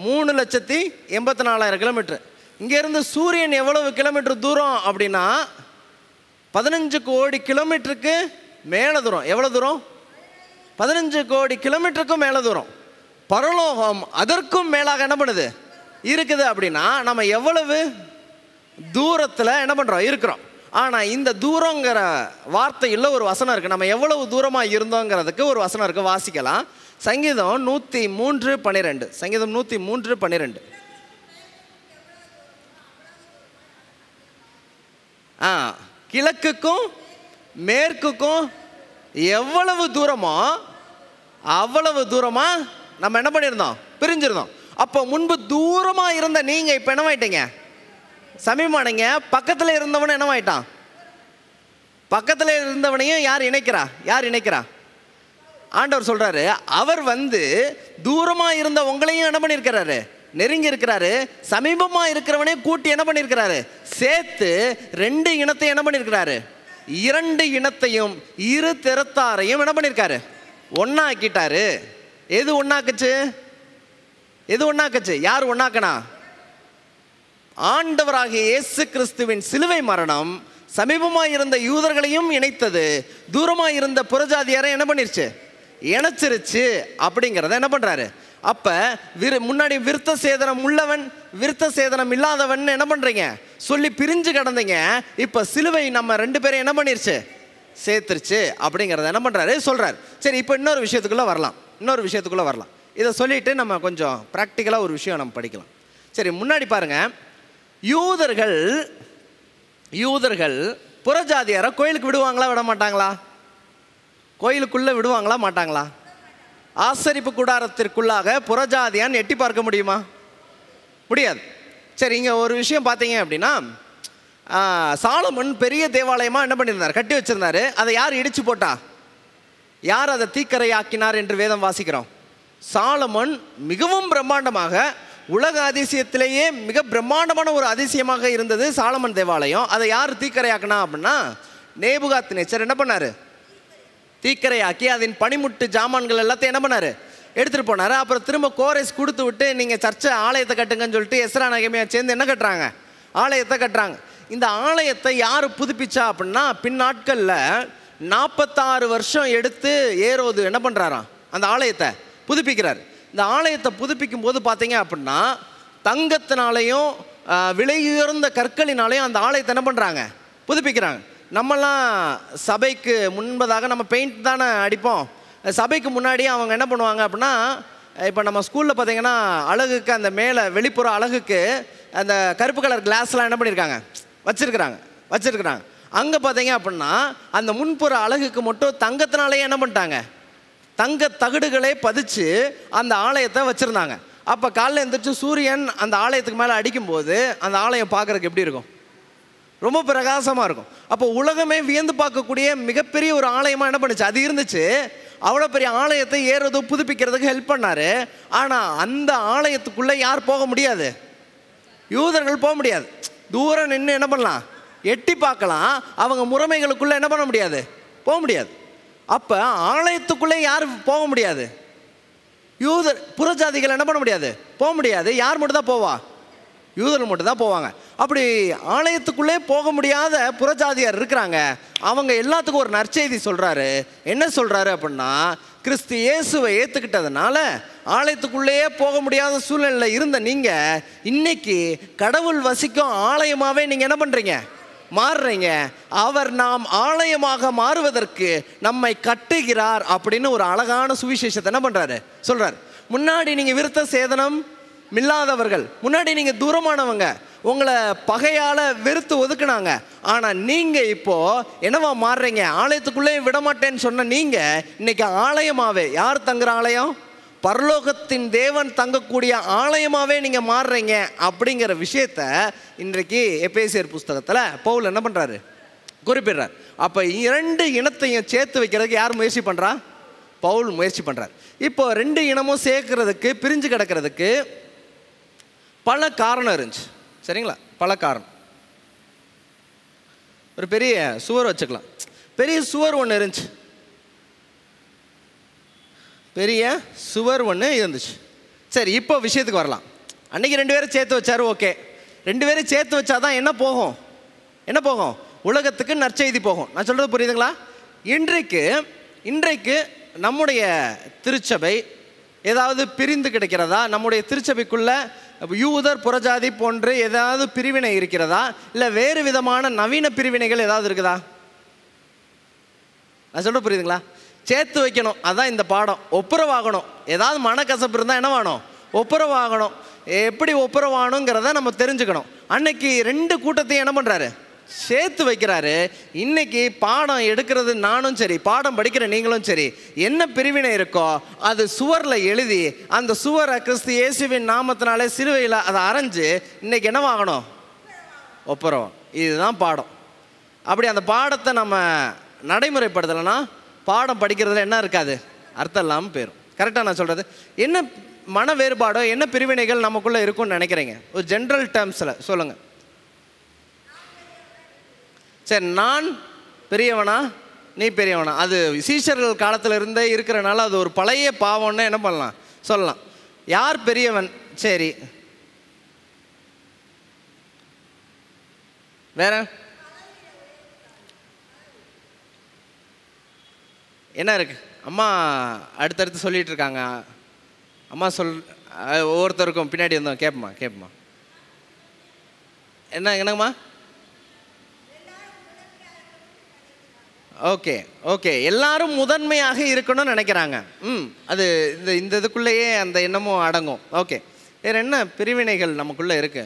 மூணு லட்சத்தி எண்பத்தி நாலாயிரம் கிலோமீட்ரு இங்கேருந்து சூரியன் எவ்வளவு கிலோமீட்டர் தூரம் அப்படின்னா பதினஞ்சு கோடி கிலோமீட்டருக்கு மேலே தூரம் எவ்வளோ தூரம் பதினஞ்சு கோடி கிலோமீட்டருக்கும் மேலே தூரம் பரலோகம் அதற்கும் மேலாக என்ன பண்ணுது இருக்குது அப்படின்னா நம்ம எவ்வளவு தூரத்தில் என்ன பண்ணுறோம் இருக்கிறோம் ஆனால் இந்த தூரங்கிற வார்த்தையில் ஒரு வசனம் இருக்குது நம்ம எவ்வளவு தூரமாக இருந்தோங்கிறதுக்கு ஒரு வசனம் இருக்குது வாசிக்கலாம் சங்கீதம் நூற்றி மூன்று பன்னிரெண்டு சங்கீதம் நூற்றி மூன்று பன்னிரெண்டு ஆ கிழக்குக்கும் மேற்குக்கும் எவ்வளவு தூரமோ அவ்வளவு தூரமாக நம்ம என்ன பண்ணியிருந்தோம் பிரிஞ்சிருந்தோம் அப்போ முன்பு தூரமாக இருந்த நீங்கள் இப்போ என்னவாயிட்டீங்க சமீபமானங்க பக்கத்தில் இருந்தவனு என்னவாயிட்டான் பக்கத்தில் இருந்தவனையும் யார் இணைக்கிறா யார் இணைக்கிறா ஆண்டவர் சொல்கிறாரு அவர் வந்து தூரமாக இருந்த உங்களையும் என்ன பண்ணியிருக்கிறாரு நெருங்கி இருக்கிறாரு சமீபமாக இருக்கிறவனே கூட்டி என்ன பண்ணியிருக்கிறாரு சேர்த்து ரெண்டு இனத்தையும் என்ன பண்ணியிருக்கிறாரு இரண்டு இனத்தையும் இரு திறத்தாரையும் என்ன பண்ணியிருக்காரு ஒன்னாக்கிட்டாரு எது ஒன்னாக்குச்சு எது ஒன்னாக்குச்சு யார் ஒன்னாக்கணா ஆண்டவராகிய இயேசு கிறிஸ்துவின் சிலுவை மரணம் சமீபமாக இருந்த யூதர்களையும் இணைத்தது தூரமாக இருந்த புறஜாதியாரை என்ன பண்ணிருச்சு இணைச்சிருச்சு அப்படிங்கிறத என்ன பண்ணுறாரு அப்போ விரு முன்னாடி விருத்த சேதனம் உள்ளவன் விருத்த சேதனம் இல்லாதவன் என்ன பண்ணுறீங்க சொல்லி பிரிஞ்சு கிடந்தீங்க இப்போ சிலுவை நம்ம ரெண்டு பேரும் என்ன பண்ணிருச்சு சேர்த்துருச்சு அப்படிங்கிறத என்ன பண்ணுறாரு சொல்கிறார் சரி இப்போ இன்னொரு விஷயத்துக்குள்ளே வரலாம் இன்னொரு விஷயத்துக்குள்ளே வரலாம் இதை சொல்லிவிட்டு நம்ம கொஞ்சம் ப்ராக்டிக்கலாக ஒரு விஷயம் நம்ம படிக்கலாம் சரி முன்னாடி பாருங்க யூதர்கள் யூதர்கள் புறஜாதியாரை கோயிலுக்கு விடுவாங்களா விட மாட்டாங்களா கோயிலுக்குள்ளே விடுவாங்களா மாட்டாங்களா ஆசரிப்பு கூடாரத்திற்குள்ளாக புறஜாதியான்னு எட்டி பார்க்க முடியுமா முடியாது சரி இங்கே ஒரு விஷயம் பார்த்தீங்க அப்படின்னா சாலமன் பெரிய தேவாலயமாக என்ன பண்ணியிருந்தார் கட்டி வச்சுருந்தாரு அதை யார் இடித்து போட்டா யார் அதை தீக்கரையாக்கினார் என்று வேதம் வாசிக்கிறோம் சாலமன் மிகவும் பிரம்மாண்டமாக உலக அதிசயத்திலேயே மிக பிரம்மாண்டமான ஒரு அதிசயமாக இருந்தது சாலமன் தேவாலயம் அதை யார் தீக்கரையாக்கினா அப்படின்னா நேபுகாத் நேச்சர் என்ன பண்ணார் தீக்கரையாக்கி அதன் பனிமுட்டு ஜாமான்கள் எல்லாத்தையும் என்ன பண்ணார் எடுத்துகிட்டு போனார் அப்புறம் திரும்ப கோரேஸ் கொடுத்து விட்டு நீங்கள் சர்ச்சை ஆலயத்தை கட்டுங்கன்னு சொல்லிட்டு எஸ்ரா நகமையாக சேர்ந்து என்ன கட்டுறாங்க ஆலயத்தை கட்டுறாங்க இந்த ஆலயத்தை யார் புதுப்பிச்சா அப்படின்னா பின்னாட்களில் நாற்பத்தாறு வருஷம் எடுத்து ஏறோது என்ன பண்ணுறாராம் அந்த ஆலயத்தை புதுப்பிக்கிறார் இந்த ஆலயத்தை புதுப்பிக்கும் போது பார்த்தீங்க அப்படின்னா தங்கத்தினாலையும் விலையுயர்ந்த கற்களினாலையும் அந்த ஆலயத்தை என்ன பண்ணுறாங்க புதுப்பிக்கிறாங்க நம்மலாம் சபைக்கு முன்பதாக நம்ம பெயிண்ட் தானே அடிப்போம் சபைக்கு முன்னாடி அவங்க என்ன பண்ணுவாங்க அப்படின்னா இப்போ நம்ம ஸ்கூலில் பார்த்தீங்கன்னா அழகுக்கு அந்த மேலே வெளிப்புற அழகுக்கு அந்த கருப்பு கலர் கிளாஸ்லாம் என்ன பண்ணியிருக்காங்க வச்சுருக்குறாங்க வச்சுருக்குறாங்க அங்கே பார்த்தீங்க அப்படின்னா அந்த முன்புற அழகுக்கு மட்டும் தங்கத்தினாலேயே என்ன பண்ணிட்டாங்க தங்க தகடுகளே பதிச்சு அந்த ஆலயத்தை வச்சுருந்தாங்க அப்போ காலைல எழுந்திரிச்சு சூரியன் அந்த ஆலயத்துக்கு மேலே அடிக்கும்போது அந்த ஆலயம் பார்க்குறதுக்கு எப்படி இருக்கும் ரொம்ப பிரகாசமாக இருக்கும் அப்போ உலகமே வியந்து பார்க்கக்கூடிய மிகப்பெரிய ஒரு ஆலயமாக என்ன பண்ணுச்சு அது இருந்துச்சு அவ்வளோ பெரிய ஆலயத்தை ஏறுறது புதுப்பிக்கிறதுக்கு ஹெல்ப் பண்ணார் ஆனால் அந்த ஆலயத்துக்குள்ளே யார் போக முடியாது யூதர்கள் போக முடியாது தூரம் நின்று என்ன பண்ணலாம் எட்டி பார்க்கலாம் அவங்க முறைமைகளுக்குள்ளே என்ன பண்ண முடியாது போக முடியாது அப்போ ஆலயத்துக்குள்ளே யார் போக முடியாது யூதர் புறஜாதிகள் என்ன பண்ண முடியாது போக முடியாது யார் மட்டும் தான் போவா யூதர்கள் மட்டும் தான் போவாங்க அப்படி ஆலயத்துக்குள்ளே போக முடியாத புறஜாதியார் இருக்கிறாங்க அவங்க எல்லாத்துக்கும் ஒரு நற்செய்தி சொல்கிறாரு என்ன சொல்கிறாரு அப்படின்னா கிறிஸ்து இயேசுவை ஏற்றுக்கிட்டதுனால ஆலயத்துக்குள்ளேயே போக முடியாத சூழ்நிலையில் இருந்த நீங்கள் இன்னைக்கு கடவுள் வசிக்கும் ஆலயமாகவே நீங்கள் என்ன பண்ணுறீங்க மாறுறீங்க அவர் நாம் ஆலயமாக மாறுவதற்கு நம்மை கட்டுகிறார் அப்படின்னு ஒரு அழகான சுவிசேஷத்தை என்ன பண்ணுறாரு சொல்கிறார் முன்னாடி நீங்கள் விருத்த சேதனம் மில்லாதவர்கள் முன்னாடி நீங்கள் தூரமானவங்க உங்களை பகையால் வெறுத்து ஒதுக்குனாங்க ஆனால் நீங்கள் இப்போது என்னவா மாறுறீங்க ஆலயத்துக்குள்ளேயும் விடமாட்டேன்னு சொன்ன நீங்கள் இன்றைக்கி ஆலயமாகவே யார் தங்குற ஆலயம் பரலோகத்தின் தேவன் தங்கக்கூடிய ஆலயமாகவே நீங்கள் மாறுறீங்க அப்படிங்கிற விஷயத்த இன்றைக்கு எபேசியர் புஸ்தகத்தில் பவுல் என்ன பண்ணுறாரு குறிப்பிடுறார் அப்போ இரண்டு இனத்தையும் சேர்த்து வைக்கிறதுக்கு யார் முயற்சி பண்ணுறா பவுல் முயற்சி பண்ணுறார் இப்போ ரெண்டு இனமும் சேர்க்கறதுக்கு பிரிஞ்சு கிடக்கிறதுக்கு பல காரணம் இருந்துச்சு சரிங்களா பல காரணம் ஒரு பெரிய சுவர் வச்சுக்கலாம் பெரிய சுவர் ஒன்று இருந்துச்சு பெரிய சுவர் ஒன்று இருந்துச்சு சரி இப்போ விஷயத்துக்கு வரலாம் அன்றைக்கி ரெண்டு பேரும் சேர்த்து வச்சார் ஓகே ரெண்டு பேரும் சேர்த்து வச்சா தான் என்ன போகும் என்ன போகும் உலகத்துக்கு நற்செய்தி போகும் நான் சொல்கிறது புரியுதுங்களா இன்றைக்கு இன்றைக்கு நம்முடைய திருச்சபை ஏதாவது பிரிந்து கிடைக்கிறதா நம்முடைய திருச்சபைக்குள்ளே யூதர் புறஜாதி போன்று ஏதாவது பிரிவினை இருக்கிறதா இல்லை வேறு விதமான நவீன பிரிவினைகள் ஏதாவது இருக்குதா நான் சொல்ல புரியுதுங்களா சேர்த்து வைக்கணும் அதுதான் இந்த பாடம் ஒப்புரவாகணும் ஏதாவது மனக்கசப்பு இருந்தால் என்ன வேணும் ஒப்புரவாகணும் எப்படி ஒப்புரவாகணுங்கிறத நம்ம தெரிஞ்சுக்கணும் அன்னைக்கு ரெண்டு கூட்டத்தையும் என்ன பண்ணுறாரு சேர்த்து வைக்கிறாரு இன்னைக்கு பாடம் எடுக்கிறது நானும் சரி பாடம் படிக்கிற நீங்களும் சரி என்ன பிரிவினை இருக்கோ அது சுவரில் எழுதி அந்த சுவரை கிறிஸ்து இயேசுவின் நாமத்தினாலே சிறுவையில் அதை அரைஞ்சு இன்னைக்கு என்ன வாங்கணும் ஒப்புறம் இதுதான் பாடம் அப்படி அந்த பாடத்தை நம்ம நடைமுறைப்படுத்தலைன்னா பாடம் படிக்கிறதுல என்ன இருக்காது அர்த்தம் இல்லாமல் போயிடும் கரெக்டாக நான் சொல்கிறது என்ன மன வேறுபாடோ என்ன பிரிவினைகள் நமக்குள்ளே இருக்கும்னு நினைக்கிறீங்க ஒரு ஜென்ரல் டேர்ம்ஸில் சொல்லுங்கள் சரி நான் பெரியவனா நீ பெரியவனா அது சீஷர்கள் காலத்தில் இருந்தே இருக்கிறனால அது ஒரு பழைய பாவம்னு என்ன பண்ணலாம் சொல்லலாம் யார் பெரியவன் சரி வேற என்ன இருக்கு அம்மா அடுத்தடுத்து சொல்லிட்டு இருக்காங்க அம்மா சொல் ஒவ்வொருத்தருக்கும் பின்னாடி வந்தோம் கேட்பமா கேட்பமா என்ன என்னங்கம்மா ஓகே ஓகே எல்லாரும் முதன்மையாக இருக்கணும்னு நினைக்கிறாங்க ம் அது இந்த இந்த இதுக்குள்ளேயே அந்த எண்ணமும் அடங்கும் ஓகே வேறு என்ன பிரிவினைகள் நமக்குள்ளே இருக்கு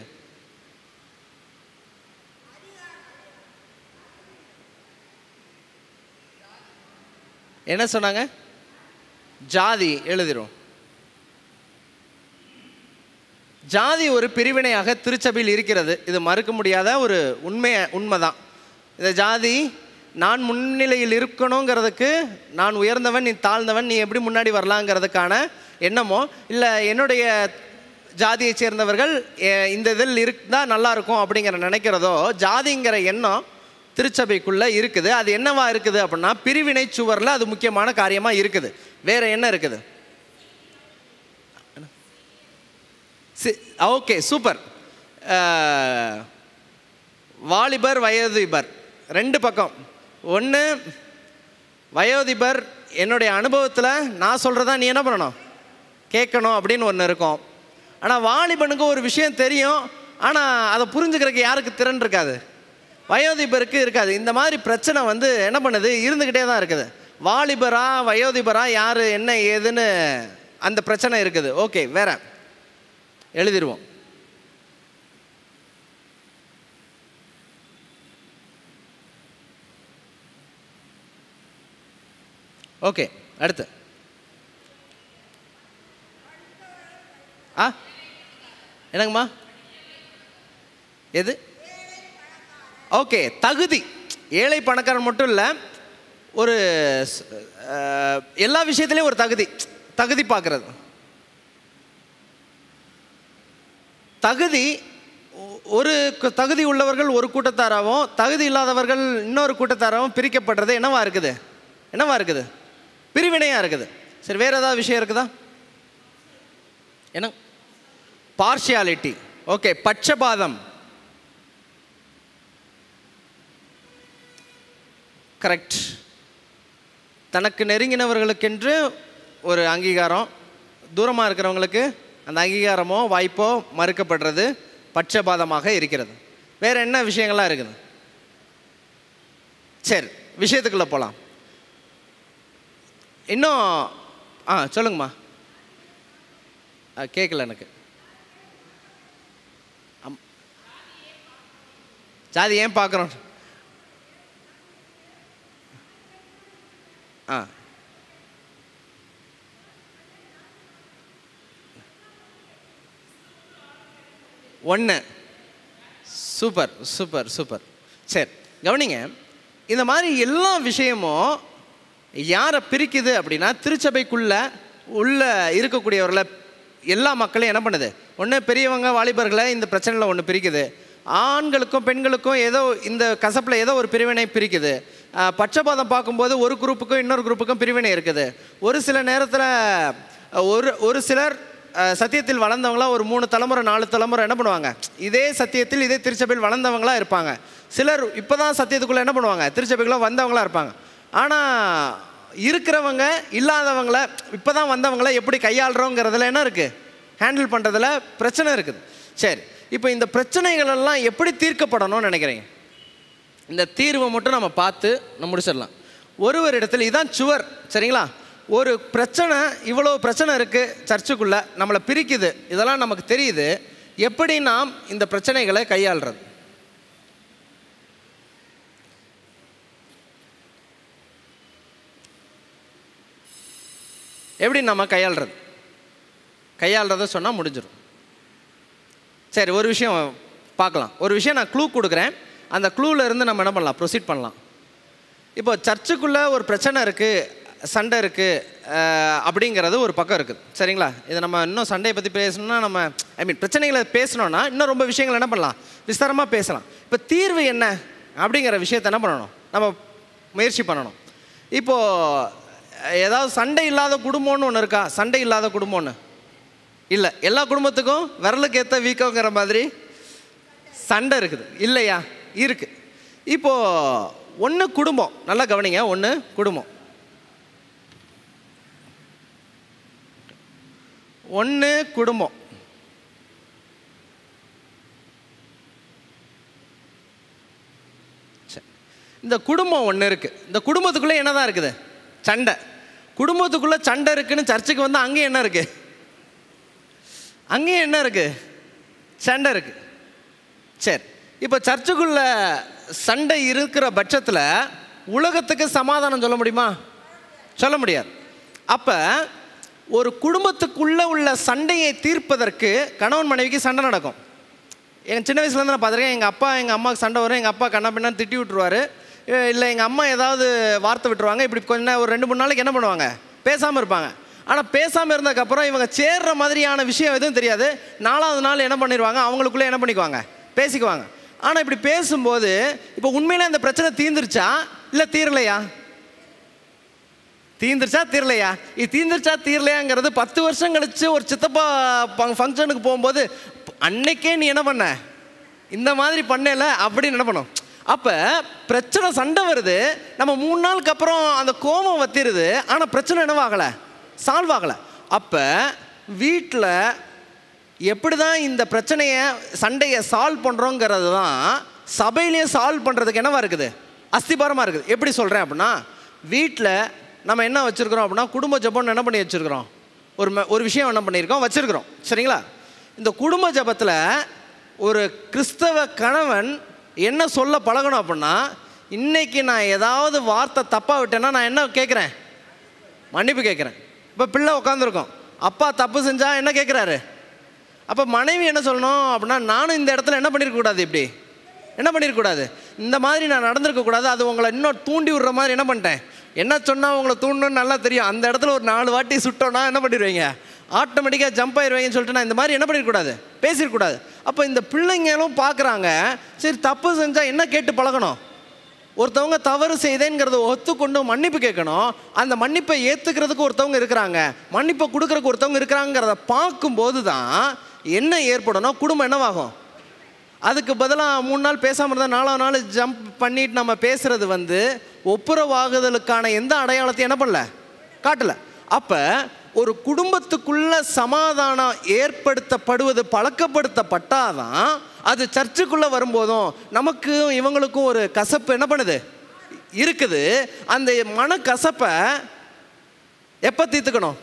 என்ன சொன்னாங்க ஜாதி எழுதிரும் ஜாதி ஒரு பிரிவினையாக திருச்சபையில் இருக்கிறது இது மறுக்க முடியாத ஒரு உண்மையை உண்மைதான் இந்த ஜாதி நான் முன்னிலையில் இருக்கணுங்கிறதுக்கு நான் உயர்ந்தவன் நீ தாழ்ந்தவன் நீ எப்படி முன்னாடி வரலாங்கிறதுக்கான எண்ணமோ இல்லை என்னுடைய ஜாதியை சேர்ந்தவர்கள் இந்த இதில் இருந்தால் நல்லாயிருக்கும் அப்படிங்கிற நினைக்கிறதோ ஜாதிங்கிற எண்ணம் திருச்சபைக்குள்ளே இருக்குது அது என்னவா இருக்குது அப்படின்னா பிரிவினை சுவரில் அது முக்கியமான காரியமாக இருக்குது வேறு என்ன இருக்குது சி ஓகே சூப்பர் வாலிபர் வயதுபர் ரெண்டு பக்கம் ஒன்று வயோதிபர் என்னுடைய அனுபவத்தில் நான் சொல்கிறதா நீ என்ன பண்ணணும் கேட்கணும் அப்படின்னு ஒன்று இருக்கும் ஆனால் வாலிபனுக்கு ஒரு விஷயம் தெரியும் ஆனால் அதை புரிஞ்சுக்கிறதுக்கு யாருக்கு திறன் இருக்காது வயோதிபருக்கு இருக்காது இந்த மாதிரி பிரச்சனை வந்து என்ன பண்ணுது இருந்துக்கிட்டே தான் இருக்குது வாலிபரா வயோதிபரா யார் என்ன ஏதுன்னு அந்த பிரச்சனை இருக்குது ஓகே வேற எழுதிடுவோம் ஓகே அடுத்து ஆ என்னங்கம்மா எது ஓகே தகுதி ஏழை பணக்காரன் மட்டும் இல்லை ஒரு எல்லா விஷயத்துலேயும் ஒரு தகுதி தகுதி பார்க்குறது தகுதி ஒரு தகுதி உள்ளவர்கள் ஒரு கூட்டத்தாராகவும் தகுதி இல்லாதவர்கள் இன்னொரு கூட்டத்தாராகவும் பிரிக்கப்படுறது என்னவா இருக்குது என்னவா இருக்குது பிரிவினையாக இருக்குது சரி வேறு ஏதாவது விஷயம் இருக்குதா என்ன பார்ஷியாலிட்டி ஓகே பட்சபாதம் கரெக்ட் தனக்கு நெருங்கினவர்களுக்கென்று ஒரு அங்கீகாரம் தூரமாக இருக்கிறவங்களுக்கு அந்த அங்கீகாரமோ வாய்ப்போ மறுக்கப்படுறது பட்சபாதமாக இருக்கிறது வேறு என்ன விஷயங்கள்லாம் இருக்குது சரி விஷயத்துக்குள்ளே போகலாம் இன்னும் ஆ சொல்லுங்கம்மா கேட்கல எனக்கு ஜாதி ஏன் பார்க்குறோம் ஆ ஒன்று சூப்பர் சூப்பர் சூப்பர் சரி கவனிங்க இந்த மாதிரி எல்லா விஷயமும் யாரை பிரிக்குது அப்படின்னா திருச்சபைக்குள்ளே உள்ள இருக்கக்கூடியவர்களை எல்லா மக்களையும் என்ன பண்ணுது ஒன்று பெரியவங்க வாலிபர்களை இந்த பிரச்சனையில் ஒன்று பிரிக்குது ஆண்களுக்கும் பெண்களுக்கும் ஏதோ இந்த கசப்பில் ஏதோ ஒரு பிரிவினை பிரிக்குது பட்சபாதம் பார்க்கும்போது ஒரு குரூப்புக்கும் இன்னொரு குரூப்புக்கும் பிரிவினை இருக்குது ஒரு சில நேரத்தில் ஒரு ஒரு சிலர் சத்தியத்தில் வளர்ந்தவங்களாம் ஒரு மூணு தலைமுறை நாலு தலைமுறை என்ன பண்ணுவாங்க இதே சத்தியத்தில் இதே திருச்சபையில் வளர்ந்தவங்களாக இருப்பாங்க சிலர் இப்போ தான் சத்தியத்துக்குள்ளே என்ன பண்ணுவாங்க திருச்சபைக்குள்ளே வந்தவங்களாக இருப்பாங்க ஆனால் இருக்கிறவங்க இல்லாதவங்கள இப்போ தான் வந்தவங்கள எப்படி கையாளுறோங்கிறதுல என்ன இருக்குது ஹேண்டில் பண்ணுறதுல பிரச்சனை இருக்குது சரி இப்போ இந்த பிரச்சனைகளெல்லாம் எப்படி தீர்க்கப்படணும்னு நினைக்கிறீங்க இந்த தீர்வை மட்டும் நம்ம பார்த்து நம்ம முடிச்சிடலாம் ஒரு ஒரு இடத்துல இதுதான் சுவர் சரிங்களா ஒரு பிரச்சனை இவ்வளோ பிரச்சனை இருக்குது சர்ச்சுக்குள்ளே நம்மளை பிரிக்குது இதெல்லாம் நமக்கு தெரியுது எப்படி நாம் இந்த பிரச்சனைகளை கையாளுறது எப்படி நம்ம கையாளுறது கையாளுறத சொன்னால் முடிஞ்சிடும் சரி ஒரு விஷயம் பார்க்கலாம் ஒரு விஷயம் நான் க்ளூ கொடுக்குறேன் அந்த க்ளூவில் இருந்து நம்ம என்ன பண்ணலாம் ப்ரொசீட் பண்ணலாம் இப்போ சர்ச்சுக்குள்ளே ஒரு பிரச்சனை இருக்குது சண்டை இருக்குது அப்படிங்கிறது ஒரு பக்கம் இருக்குது சரிங்களா இது நம்ம இன்னும் சண்டையை பற்றி பேசணும்னா நம்ம ஐ மீன் பிரச்சனைகளை பேசணும்னா இன்னும் ரொம்ப விஷயங்கள் என்ன பண்ணலாம் விஸ்தாரமாக பேசலாம் இப்போ தீர்வு என்ன அப்படிங்கிற விஷயத்தை என்ன பண்ணணும் நம்ம முயற்சி பண்ணணும் இப்போது ஏதாவது சண்டை இல்லாத குடும்பம்னு ஒன்று இருக்கா சண்டை இல்லாத குடும்பம்னு இல்லை எல்லா குடும்பத்துக்கும் விரலுக்கு ஏற்ற வீக்கங்கிற மாதிரி சண்டை இருக்குது இல்லையா இருக்குது இப்போது ஒன்று குடும்பம் நல்லா கவனிங்க ஒன்று குடும்பம் ஒன்று குடும்பம் இந்த குடும்பம் ஒன்று இருக்குது இந்த குடும்பத்துக்குள்ளே என்ன தான் இருக்குது சண்டை குடும்பத்துக்குள்ளே சண்டை இருக்குதுன்னு சர்ச்சுக்கு வந்தால் அங்கேயும் என்ன இருக்குது அங்கேயும் என்ன இருக்குது சண்டை இருக்குது சரி இப்போ சர்ச்சுக்குள்ளே சண்டை இருக்கிற பட்சத்தில் உலகத்துக்கு சமாதானம் சொல்ல முடியுமா சொல்ல முடியாது அப்போ ஒரு குடும்பத்துக்குள்ளே உள்ள சண்டையை தீர்ப்பதற்கு கணவன் மனைவிக்கு சண்டை நடக்கும் என் சின்ன வயசுலேருந்து நான் பார்த்துருக்கேன் எங்கள் அப்பா எங்கள் அம்மாவுக்கு சண்டை வரும் எங்கள் அப்பா கண்ணா பின்னான்னு திட்டி விட்டுருவார் இல்லை எங்கள் அம்மா ஏதாவது வார்த்தை விட்டுருவாங்க இப்படி கொஞ்ச ஒரு ரெண்டு மூணு நாளைக்கு என்ன பண்ணுவாங்க பேசாமல் இருப்பாங்க ஆனால் பேசாமல் இருந்ததுக்கப்புறம் இவங்க சேர்ற மாதிரியான விஷயம் எதுவும் தெரியாது நாலாவது நாள் என்ன பண்ணிடுவாங்க அவங்களுக்குள்ளே என்ன பண்ணிக்குவாங்க பேசிக்குவாங்க ஆனால் இப்படி பேசும்போது இப்போ உண்மையிலே இந்த பிரச்சனை தீர்ந்துருச்சா இல்லை தீரலையா தீந்துருச்சா தீரலையா இது தீந்துருச்சா தீரலையாங்கிறது பத்து வருஷம் கழித்து ஒரு சித்தப்பா ஃபங்க்ஷனுக்கு போகும்போது அன்னைக்கே நீ என்ன பண்ண இந்த மாதிரி பண்ணல அப்படின்னு என்ன பண்ணும் அப்போ பிரச்சனை சண்டை வருது நம்ம மூணு நாளுக்கு அப்புறம் அந்த கோமம் வத்திருது ஆனால் பிரச்சனை என்னவாகலை சால்வ் ஆகலை அப்போ வீட்டில் எப்படி தான் இந்த பிரச்சனையை சண்டையை சால்வ் பண்ணுறோங்கிறது தான் சபையிலையும் சால்வ் பண்ணுறதுக்கு என்னவாக இருக்குது அஸ்திபாரமாக இருக்குது எப்படி சொல்கிறேன் அப்படின்னா வீட்டில் நம்ம என்ன வச்சுருக்கிறோம் அப்படின்னா குடும்ப ஜபம் என்ன பண்ணி வச்சுருக்குறோம் ஒரு ஒரு விஷயம் என்ன பண்ணியிருக்கோம் வச்சுருக்குறோம் சரிங்களா இந்த குடும்ப ஜபத்தில் ஒரு கிறிஸ்தவ கணவன் என்ன சொல்ல பழகணும் அப்படின்னா இன்றைக்கி நான் ஏதாவது வார்த்தை தப்பாக விட்டேன்னா நான் என்ன கேட்குறேன் மன்னிப்பு கேட்குறேன் இப்போ பிள்ளை உட்காந்துருக்கோம் அப்பா தப்பு செஞ்சால் என்ன கேட்குறாரு அப்போ மனைவி என்ன சொல்லணும் அப்படின்னா நானும் இந்த இடத்துல என்ன பண்ணியிருக்கக்கூடாது இப்படி என்ன பண்ணிருக்கக்கூடாது இந்த மாதிரி நான் நடந்திருக்கக்கூடாது அது உங்களை இன்னும் தூண்டி விடுற மாதிரி என்ன பண்ணிட்டேன் என்ன சொன்னால் உங்களை தூண்டணும்னு நல்லா தெரியும் அந்த இடத்துல ஒரு நாலு வாட்டி சுட்டோன்னா என்ன பண்ணிடுவீங்க ஆட்டோமேட்டிக்காக ஜம்ப் ஆயிடுவீங்கன்னு சொல்லிட்டு நான் இந்த மாதிரி என்ன பண்ணிடக்கூடாது பேசிடக்கூடாது அப்போ இந்த பிள்ளைங்களும் பார்க்குறாங்க சரி தப்பு செஞ்சால் என்ன கேட்டு பழகணும் ஒருத்தவங்க தவறு செய்தேங்கிறத ஒத்துக்கொண்டு மன்னிப்பு கேட்கணும் அந்த மன்னிப்பை ஏற்றுக்கிறதுக்கு ஒருத்தவங்க இருக்கிறாங்க மன்னிப்பை கொடுக்குறக்கு ஒருத்தவங்க இருக்கிறாங்கிறத பார்க்கும்போது தான் என்ன ஏற்படணும் குடும்பம் என்னவாகும் அதுக்கு பதிலாக மூணு நாள் பேசாமல் இருந்தால் நாலாவது நாள் ஜம்ப் பண்ணிட்டு நம்ம பேசுகிறது வந்து ஒப்புரவாகுதலுக்கான எந்த அடையாளத்தையும் என்ன பண்ணல காட்டலை அப்போ ஒரு குடும்பத்துக்குள்ள சமாதானம் ஏற்படுத்தப்படுவது பழக்கப்படுத்தப்பட்டால் தான் அது சர்ச்சுக்குள்ளே வரும்போதும் நமக்கும் இவங்களுக்கும் ஒரு கசப்பு என்ன பண்ணுது இருக்குது அந்த மனக்கசப்பை எப்போ தீர்த்துக்கணும்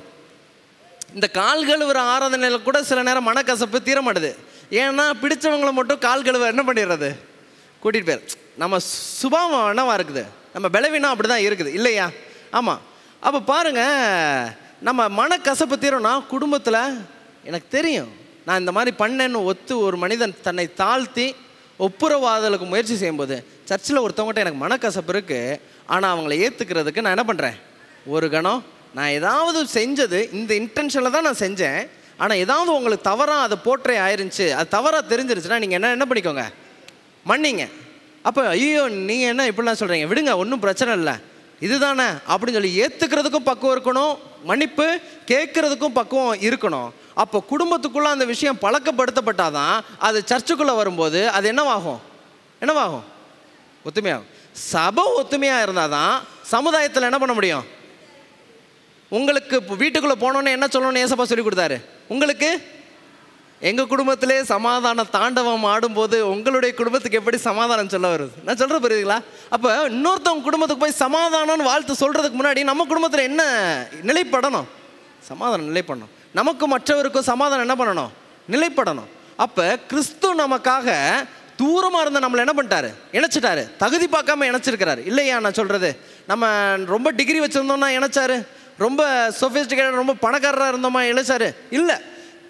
இந்த கால் கழுவுற ஆராதனையில் கூட சில நேரம் மனக்கசப்பு தீர மாட்டுது ஏன்னா பிடிச்சவங்களை மட்டும் கால் கழுவ என்ன பண்ணிடுறது கூட்டிகிட்டு போயிரு நம்ம சுபாவம் என்னவா இருக்குது நம்ம பலவீனம் அப்படி தான் இருக்குது இல்லையா ஆமாம் அப்போ பாருங்கள் நம்ம மனக்கசப்பு தீரும்னா குடும்பத்தில் எனக்கு தெரியும் நான் இந்த மாதிரி பண்ணேன்னு ஒத்து ஒரு மனிதன் தன்னை தாழ்த்தி ஒப்புரவாதலுக்கு முயற்சி செய்யும்போது சர்ச்சில் ஒருத்தவங்ககிட்ட எனக்கு மனக்கசப்பு இருக்குது ஆனால் அவங்கள ஏற்றுக்கிறதுக்கு நான் என்ன பண்ணுறேன் ஒரு கணம் நான் ஏதாவது செஞ்சது இந்த இன்டென்ஷனில் தான் நான் செஞ்சேன் ஆனால் ஏதாவது உங்களுக்கு தவறாக அதை போற்றே ஆயிருந்துச்சு அது தவறாக தெரிஞ்சிருச்சுன்னா நீங்கள் என்ன என்ன பண்ணிக்கோங்க மன்னிங்க அப்போ ஐயோ நீங்கள் என்ன இப்படிலாம் சொல்கிறீங்க விடுங்க ஒன்றும் பிரச்சனை இல்லை இதுதானே அப்படின்னு சொல்லி ஏற்றுக்கிறதுக்கும் பக்குவம் இருக்கணும் மன்னிப்பு கேட்குறதுக்கும் பக்குவம் இருக்கணும் அப்போ குடும்பத்துக்குள்ளே அந்த விஷயம் பழக்கப்படுத்தப்பட்டாதான் அது சர்ச்சுக்குள்ளே வரும்போது அது என்னவாகும் என்னவாகும் ஒத்துமையாகும் சபை ஒத்துமையாக இருந்தால் தான் சமுதாயத்தில் என்ன பண்ண முடியும் உங்களுக்கு வீட்டுக்குள்ளே போனோன்னே என்ன சொல்லணும்னு ஏசப்பா சொல்லி கொடுத்தாரு உங்களுக்கு எங்கள் குடும்பத்திலே சமாதான தாண்டவம் ஆடும்போது உங்களுடைய குடும்பத்துக்கு எப்படி சமாதானம் சொல்ல வருது நான் சொல்கிற புரியுதுங்களா அப்போ இன்னொருத்தவங்க குடும்பத்துக்கு போய் சமாதானம்னு வாழ்த்து சொல்கிறதுக்கு முன்னாடி நம்ம குடும்பத்தில் என்ன நிலைப்படணும் சமாதானம் நிலைப்படணும் நமக்கு மற்றவருக்கும் சமாதானம் என்ன பண்ணணும் நிலைப்படணும் அப்போ கிறிஸ்து நமக்காக தூரமாக இருந்த நம்மளை என்ன பண்ணிட்டாரு இணைச்சிட்டாரு தகுதி பார்க்காம இணைச்சிருக்கிறாரு இல்லையா நான் சொல்கிறது நம்ம ரொம்ப டிகிரி வச்சுருந்தோம்னா இணைச்சாரு ரொம்ப சொஃபிஸ்டிகேட்டட் ரொம்ப பணக்காரராக இருந்தோமா இணைச்சாரு இல்லை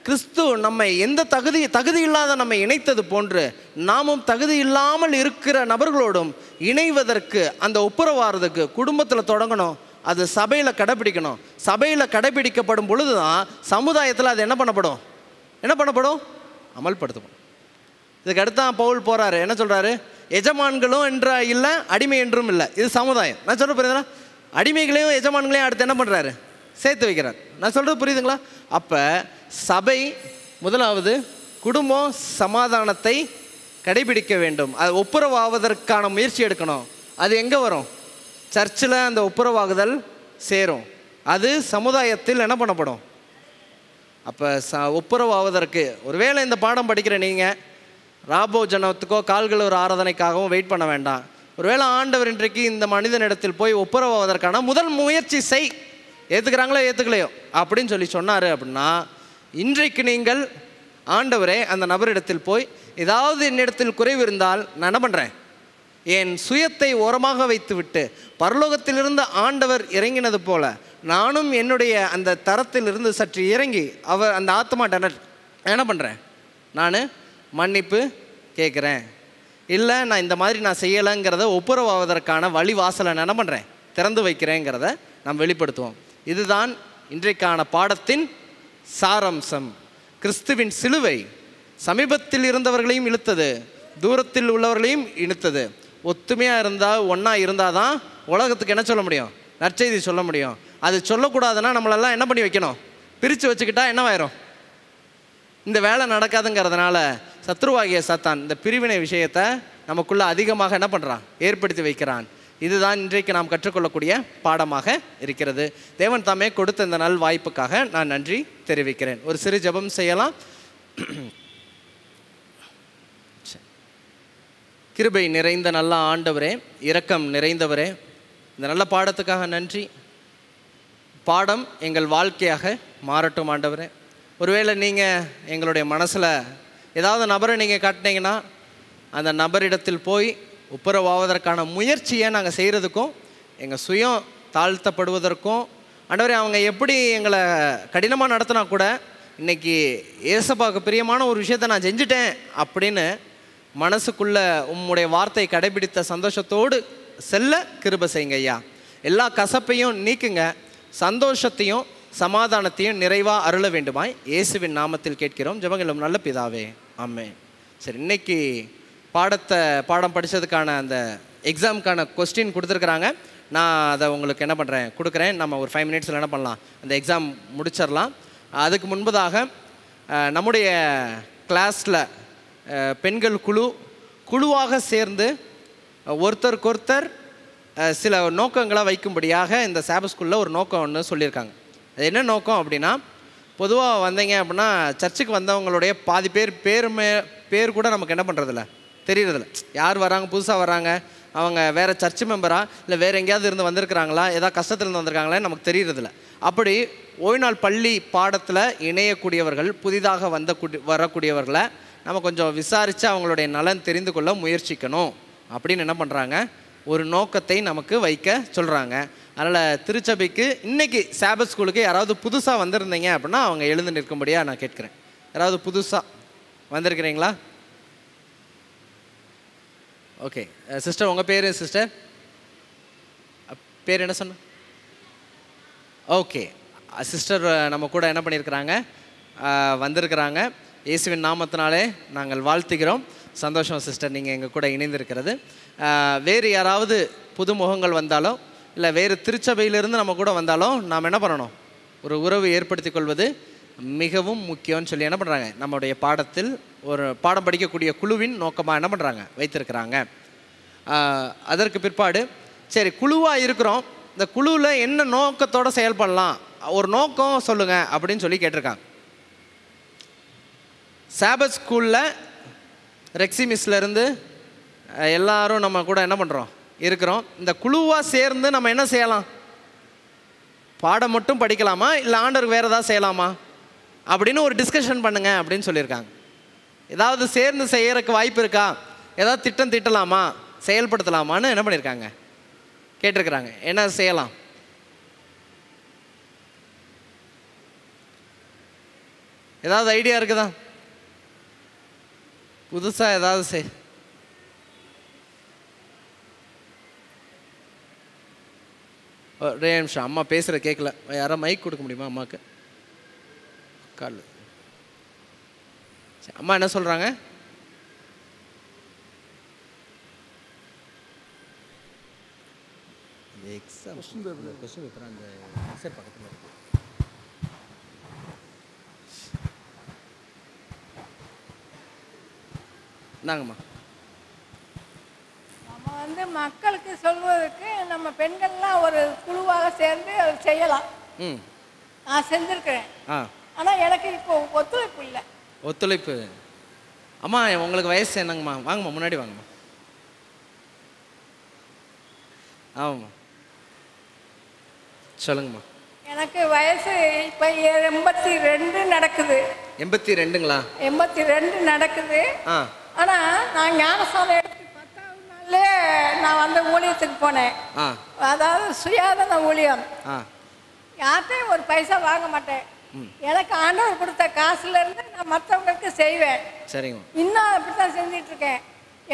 கிறிஸ்து நம்மை எந்த தகுதி தகுதி இல்லாத நம்மை இணைத்தது போன்று நாமும் தகுதி இல்லாமல் இருக்கிற நபர்களோடும் இணைவதற்கு அந்த ஒப்புரவாரதுக்கு குடும்பத்தில் தொடங்கணும் அது சபையில் கடைப்பிடிக்கணும் சபையில் கடைப்பிடிக்கப்படும் பொழுது தான் சமுதாயத்தில் அது என்ன பண்ணப்படும் என்ன பண்ணப்படும் அமல்படுத்தப்படும் இதுக்கு அடுத்தான் பவுல் போகிறாரு என்ன சொல்கிறாரு எஜமான்களும் என்ற இல்லை அடிமை என்றும் இல்லை இது சமுதாயம் நான் சொல்ல புரியுதுங்களா அடிமைகளையும் எஜமான்களையும் அடுத்து என்ன பண்ணுறாரு சேர்த்து வைக்கிறார் நான் சொல்கிறது புரியுதுங்களா அப்போ சபை முதலாவது குடும்பம் சமாதானத்தை கடைபிடிக்க வேண்டும் அது ஒப்புரவாவதற்கான முயற்சி எடுக்கணும் அது எங்கே வரும் சர்ச்சில் அந்த ஒப்புரவாகுதல் சேரும் அது சமுதாயத்தில் என்ன பண்ணப்படும் அப்போ ச ஒப்புரவாவதற்கு ஒருவேளை இந்த பாடம் படிக்கிற நீங்கள் ராபோஜனத்துக்கோ கால்கள் ஒரு ஆராதனைக்காகவும் வெயிட் பண்ண வேண்டாம் ஒருவேளை ஆண்டவர் இன்றைக்கு இந்த மனிதனிடத்தில் போய் ஒப்புரவாவதற்கான முதல் முயற்சி செய் ஏற்றுக்கிறாங்களோ ஏற்றுக்கலையோ அப்படின்னு சொல்லி சொன்னார் அப்படின்னா இன்றைக்கு நீங்கள் ஆண்டவரே அந்த நபரிடத்தில் போய் ஏதாவது என்னிடத்தில் குறைவு இருந்தால் நான் என்ன பண்ணுறேன் என் சுயத்தை ஓரமாக வைத்துவிட்டு பரலோகத்திலிருந்து ஆண்டவர் இறங்கினது போல நானும் என்னுடைய அந்த தரத்திலிருந்து சற்று இறங்கி அவர் அந்த டனர் என்ன பண்ணுறேன் நான் மன்னிப்பு கேட்குறேன் இல்லை நான் இந்த மாதிரி நான் செய்யலைங்கிறத ஒப்புரவாவதற்கான வழி வாசலை என்ன பண்ணுறேன் திறந்து வைக்கிறேங்கிறத நாம் வெளிப்படுத்துவோம் இதுதான் இன்றைக்கான பாடத்தின் சாரம்சம் கிறிஸ்துவின் சிலுவை சமீபத்தில் இருந்தவர்களையும் இழுத்தது தூரத்தில் உள்ளவர்களையும் இழுத்தது ஒத்துமையாக இருந்தால் ஒன்றா இருந்தால் தான் உலகத்துக்கு என்ன சொல்ல முடியும் நற்செய்தி சொல்ல முடியும் அது சொல்லக்கூடாதுன்னா நம்மளெல்லாம் என்ன பண்ணி வைக்கணும் பிரித்து வச்சுக்கிட்டா என்னவாயிரும் இந்த வேலை நடக்காதுங்கிறதுனால சத்ருவாகிய சத்தான் இந்த பிரிவினை விஷயத்தை நமக்குள்ளே அதிகமாக என்ன பண்ணுறான் ஏற்படுத்தி வைக்கிறான் இதுதான் இன்றைக்கு நாம் கற்றுக்கொள்ளக்கூடிய பாடமாக இருக்கிறது தேவன் தாமே கொடுத்த இந்த நல் வாய்ப்புக்காக நான் நன்றி தெரிவிக்கிறேன் ஒரு சிறு ஜபம் செய்யலாம் கிருபை நிறைந்த நல்ல ஆண்டவரே இரக்கம் நிறைந்தவரே இந்த நல்ல பாடத்துக்காக நன்றி பாடம் எங்கள் வாழ்க்கையாக மாறட்டும் ஆண்டவரே ஒருவேளை நீங்கள் எங்களுடைய மனசில் ஏதாவது நபரை நீங்கள் காட்டினீங்கன்னா அந்த நபரிடத்தில் போய் உப்புரவாவதற்கான முயற்சியை நாங்கள் செய்கிறதுக்கும் எங்கள் சுயம் தாழ்த்தப்படுவதற்கும் ஆண்டவரே அவங்க எப்படி எங்களை கடினமாக நடத்தினா கூட இன்றைக்கி ஏசப்பாவுக்கு பிரியமான ஒரு விஷயத்தை நான் செஞ்சுட்டேன் அப்படின்னு மனசுக்குள்ளே உம்முடைய வார்த்தை கடைபிடித்த சந்தோஷத்தோடு செல்ல கிருப செய்யுங்க ஐயா எல்லா கசப்பையும் நீக்குங்க சந்தோஷத்தையும் சமாதானத்தையும் நிறைவாக அருள வேண்டுமாய் இயேசுவின் நாமத்தில் கேட்கிறோம் ஜபங்களும் நல்ல பிதாவே ஆமே சரி இன்னைக்கு பாடத்தை பாடம் படித்ததுக்கான அந்த எக்ஸாமுக்கான கொஸ்டின் கொடுத்துருக்குறாங்க நான் அதை உங்களுக்கு என்ன பண்ணுறேன் கொடுக்குறேன் நம்ம ஒரு ஃபைவ் மினிட்ஸில் என்ன பண்ணலாம் அந்த எக்ஸாம் முடிச்சிடலாம் அதுக்கு முன்பதாக நம்முடைய கிளாஸில் பெண்கள் குழு குழுவாக சேர்ந்து ஒருத்தருக்கொருத்தர் சில நோக்கங்களை வைக்கும்படியாக இந்த சாப ஸ்கூலில் ஒரு நோக்கம் ஒன்று சொல்லியிருக்காங்க அது என்ன நோக்கம் அப்படின்னா பொதுவாக வந்தீங்க அப்படின்னா சர்ச்சுக்கு வந்தவங்களுடைய பாதி பேர் பேருமே பேர் கூட நமக்கு என்ன பண்ணுறதில்ல தெரியறதில்ல யார் வராங்க புதுசாக வராங்க அவங்க வேறு சர்ச் மெம்பரா இல்லை வேறு எங்கேயாவது இருந்து வந்திருக்கிறாங்களா ஏதாவது இருந்து வந்திருக்காங்களான்னு நமக்கு தெரியறதில்ல அப்படி ஓய்நாள் பள்ளி பாடத்தில் இணையக்கூடியவர்கள் புதிதாக வந்த வரக்கூடியவர்களை நம்ம கொஞ்சம் விசாரித்து அவங்களுடைய நலன் தெரிந்து கொள்ள முயற்சிக்கணும் அப்படின்னு என்ன பண்ணுறாங்க ஒரு நோக்கத்தை நமக்கு வைக்க சொல்கிறாங்க அதனால் திருச்சபைக்கு இன்றைக்கி சேப ஸ்கூலுக்கு யாராவது புதுசாக வந்திருந்தீங்க அப்படின்னா அவங்க எழுந்து நிற்கும்படியாக நான் கேட்குறேன் யாராவது புதுசாக வந்திருக்கிறீங்களா ஓகே சிஸ்டர் உங்கள் பேர் சிஸ்டர் பேர் என்ன சொன்ன ஓகே சிஸ்டர் uh, uh, நம்ம கூட என்ன பண்ணியிருக்கிறாங்க uh, வந்திருக்கிறாங்க இயேசுவின் நாமத்தினாலே நாங்கள் வாழ்த்துகிறோம் சந்தோஷம் சிஸ்டர் நீங்கள் எங்கள் கூட இணைந்திருக்கிறது வேறு யாராவது புது முகங்கள் வந்தாலோ இல்லை வேறு திருச்சபையிலிருந்து நம்ம கூட வந்தாலும் நாம் என்ன பண்ணணும் ஒரு உறவு ஏற்படுத்தி கொள்வது மிகவும் முக்கியம்னு சொல்லி என்ன பண்ணுறாங்க நம்முடைய பாடத்தில் ஒரு பாடம் படிக்கக்கூடிய குழுவின் நோக்கமாக என்ன பண்ணுறாங்க வைத்திருக்கிறாங்க அதற்கு பிற்பாடு சரி குழுவாக இருக்கிறோம் இந்த குழுவில் என்ன நோக்கத்தோடு செயல்படலாம் ஒரு நோக்கம் சொல்லுங்கள் அப்படின்னு சொல்லி கேட்டிருக்காங்க சாபத் ஸ்கூலில் ரெக்ஸிமிஸ்லேருந்து எல்லாரும் நம்ம கூட என்ன பண்ணுறோம் இருக்கிறோம் இந்த குழுவாக சேர்ந்து நம்ம என்ன செய்யலாம் பாடம் மட்டும் படிக்கலாமா இல்லை ஆண்டருக்கு வேறு ஏதாவது செய்யலாமா அப்படின்னு ஒரு டிஸ்கஷன் பண்ணுங்க அப்படின்னு சொல்லியிருக்காங்க ஏதாவது சேர்ந்து செய்கிறக்கு வாய்ப்பு இருக்கா ஏதாவது திட்டம் திட்டலாமா செயல்படுத்தலாமான்னு என்ன பண்ணியிருக்காங்க கேட்டிருக்கிறாங்க என்ன செய்யலாம் ஏதாவது ஐடியா இருக்குதா புதுசாக ஏதாவது செய் ஒரே நிமிஷம் அம்மா பேசுகிற கேட்கல யாராவது மைக் கொடுக்க முடியுமா அம்மாவுக்கு கால் அம்மா என்ன சொல்கிறாங்க பேப்பர் பேப்பர் அந்த நம்ம வந்து மக்களுக்கு சொல்வதற்கு நம்ம பெண்கள்லாம் ஒரு குழுவாக சேர்ந்து செய்யலாம் நான் செஞ்சுருக்கிறேன் ஆ ஆனால் எனக்கு இப்போ ஒத்துழைப்பு இல்லை ஒத்துழைப்பு அம்மா உங்களுக்கு வயசு என்னங்கம்மா வாங்கம்மா முன்னாடி வாங்கம்மா ஆமாம்மா சொல்லுங்கம்மா எனக்கு வயசு இப்போ எண்பத்தி ரெண்டு நடக்குது எண்பத்தி ரெண்டுங்களா எண்பத்தி ரெண்டு நடக்குது ஆ ஆனால் நான் ஞானசாலை எடுத்து பத்தாவது நாள்ல நான் வந்து ஊழியத்துக்கு போனேன் அதாவது சுயாதன ஊழியம் யார்கிட்டையும் ஒரு பைசா வாங்க மாட்டேன் எனக்கு ஆண்டவர் கொடுத்த காசுல இருந்து நான் மற்றவங்களுக்கு செய்வேன் சரிங்க இன்னும் அப்படித்தான் செஞ்சிட்டு இருக்கேன்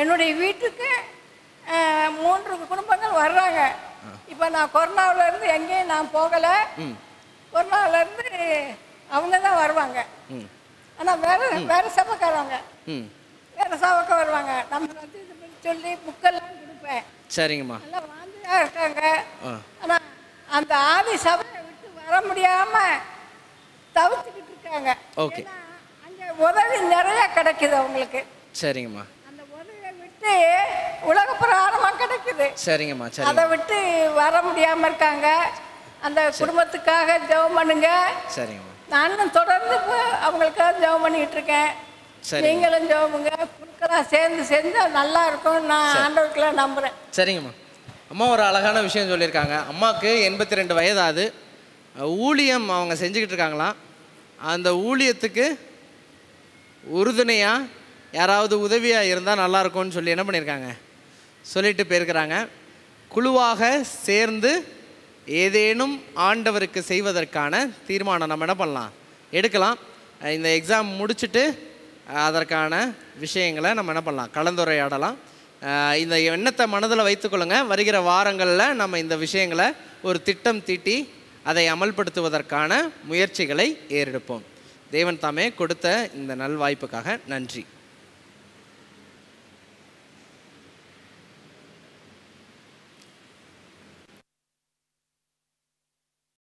என்னுடைய வீட்டுக்கு மூன்று குடும்பங்கள் வர்றாங்க இப்போ நான் கொரோனாவில இருந்து எங்கேயும் நான் போகலை கொரோனாவில இருந்து அவங்க தான் வருவாங்க ஆனால் வேற வேற சபைக்காரவங்க வேற சபைக்கு வருவாங்க நம்ம வந்து சொல்லி புக்கெல்லாம் கொடுப்பேன் சரிங்கம்மா நல்லா வாந்தியாக இருக்காங்க ஆனால் அந்த ஆதி சபையை விட்டு வர முடியாமல் தவிர்த்துக்கிட்டு இருக்காங்க ஓகே அங்கே உதவி நிறைய கிடைக்குது அவங்களுக்கு சரிங்கம்மா அந்த உதவியை விட்டு உலக பிரகாரமாக கிடைக்குது சரிங்கம்மா சரி அதை விட்டு வர முடியாமல் இருக்காங்க அந்த குடும்பத்துக்காக ஜெபம் பண்ணுங்க சரிங்கம்மா நானும் தொடர்ந்து அவங்களுக்காக ஜெபம் பண்ணிக்கிட்டு இருக்கேன் சரி நீங்களும் ஜெபமுங்க குழுக்களாக சேர்ந்து சேர்ந்து நல்லா இருக்கும் நான் ஆண்டவருக்குலாம் நம்புகிறேன் சரிங்கம்மா அம்மா ஒரு அழகான விஷயம் சொல்லியிருக்காங்க அம்மாவுக்கு எண்பத்தி ரெண்டு வயதாகுது ஊழியம் அவங்க செஞ்சுக்கிட்டு இருக்காங்களாம் அந்த ஊழியத்துக்கு உறுதுணையாக யாராவது உதவியாக இருந்தால் நல்லாயிருக்கும்னு சொல்லி என்ன பண்ணியிருக்காங்க சொல்லிட்டு போயிருக்கிறாங்க குழுவாக சேர்ந்து ஏதேனும் ஆண்டவருக்கு செய்வதற்கான தீர்மானம் நம்ம என்ன பண்ணலாம் எடுக்கலாம் இந்த எக்ஸாம் முடிச்சுட்டு அதற்கான விஷயங்களை நம்ம என்ன பண்ணலாம் கலந்துரையாடலாம் இந்த எண்ணத்தை மனதில் வைத்துக்கொள்ளுங்க வருகிற வாரங்களில் நம்ம இந்த விஷயங்களை ஒரு திட்டம் தீட்டி அதை அமல்படுத்துவதற்கான முயற்சிகளை ஏறெடுப்போம் தேவன் தாமே கொடுத்த இந்த நல்வாய்ப்புக்காக நன்றி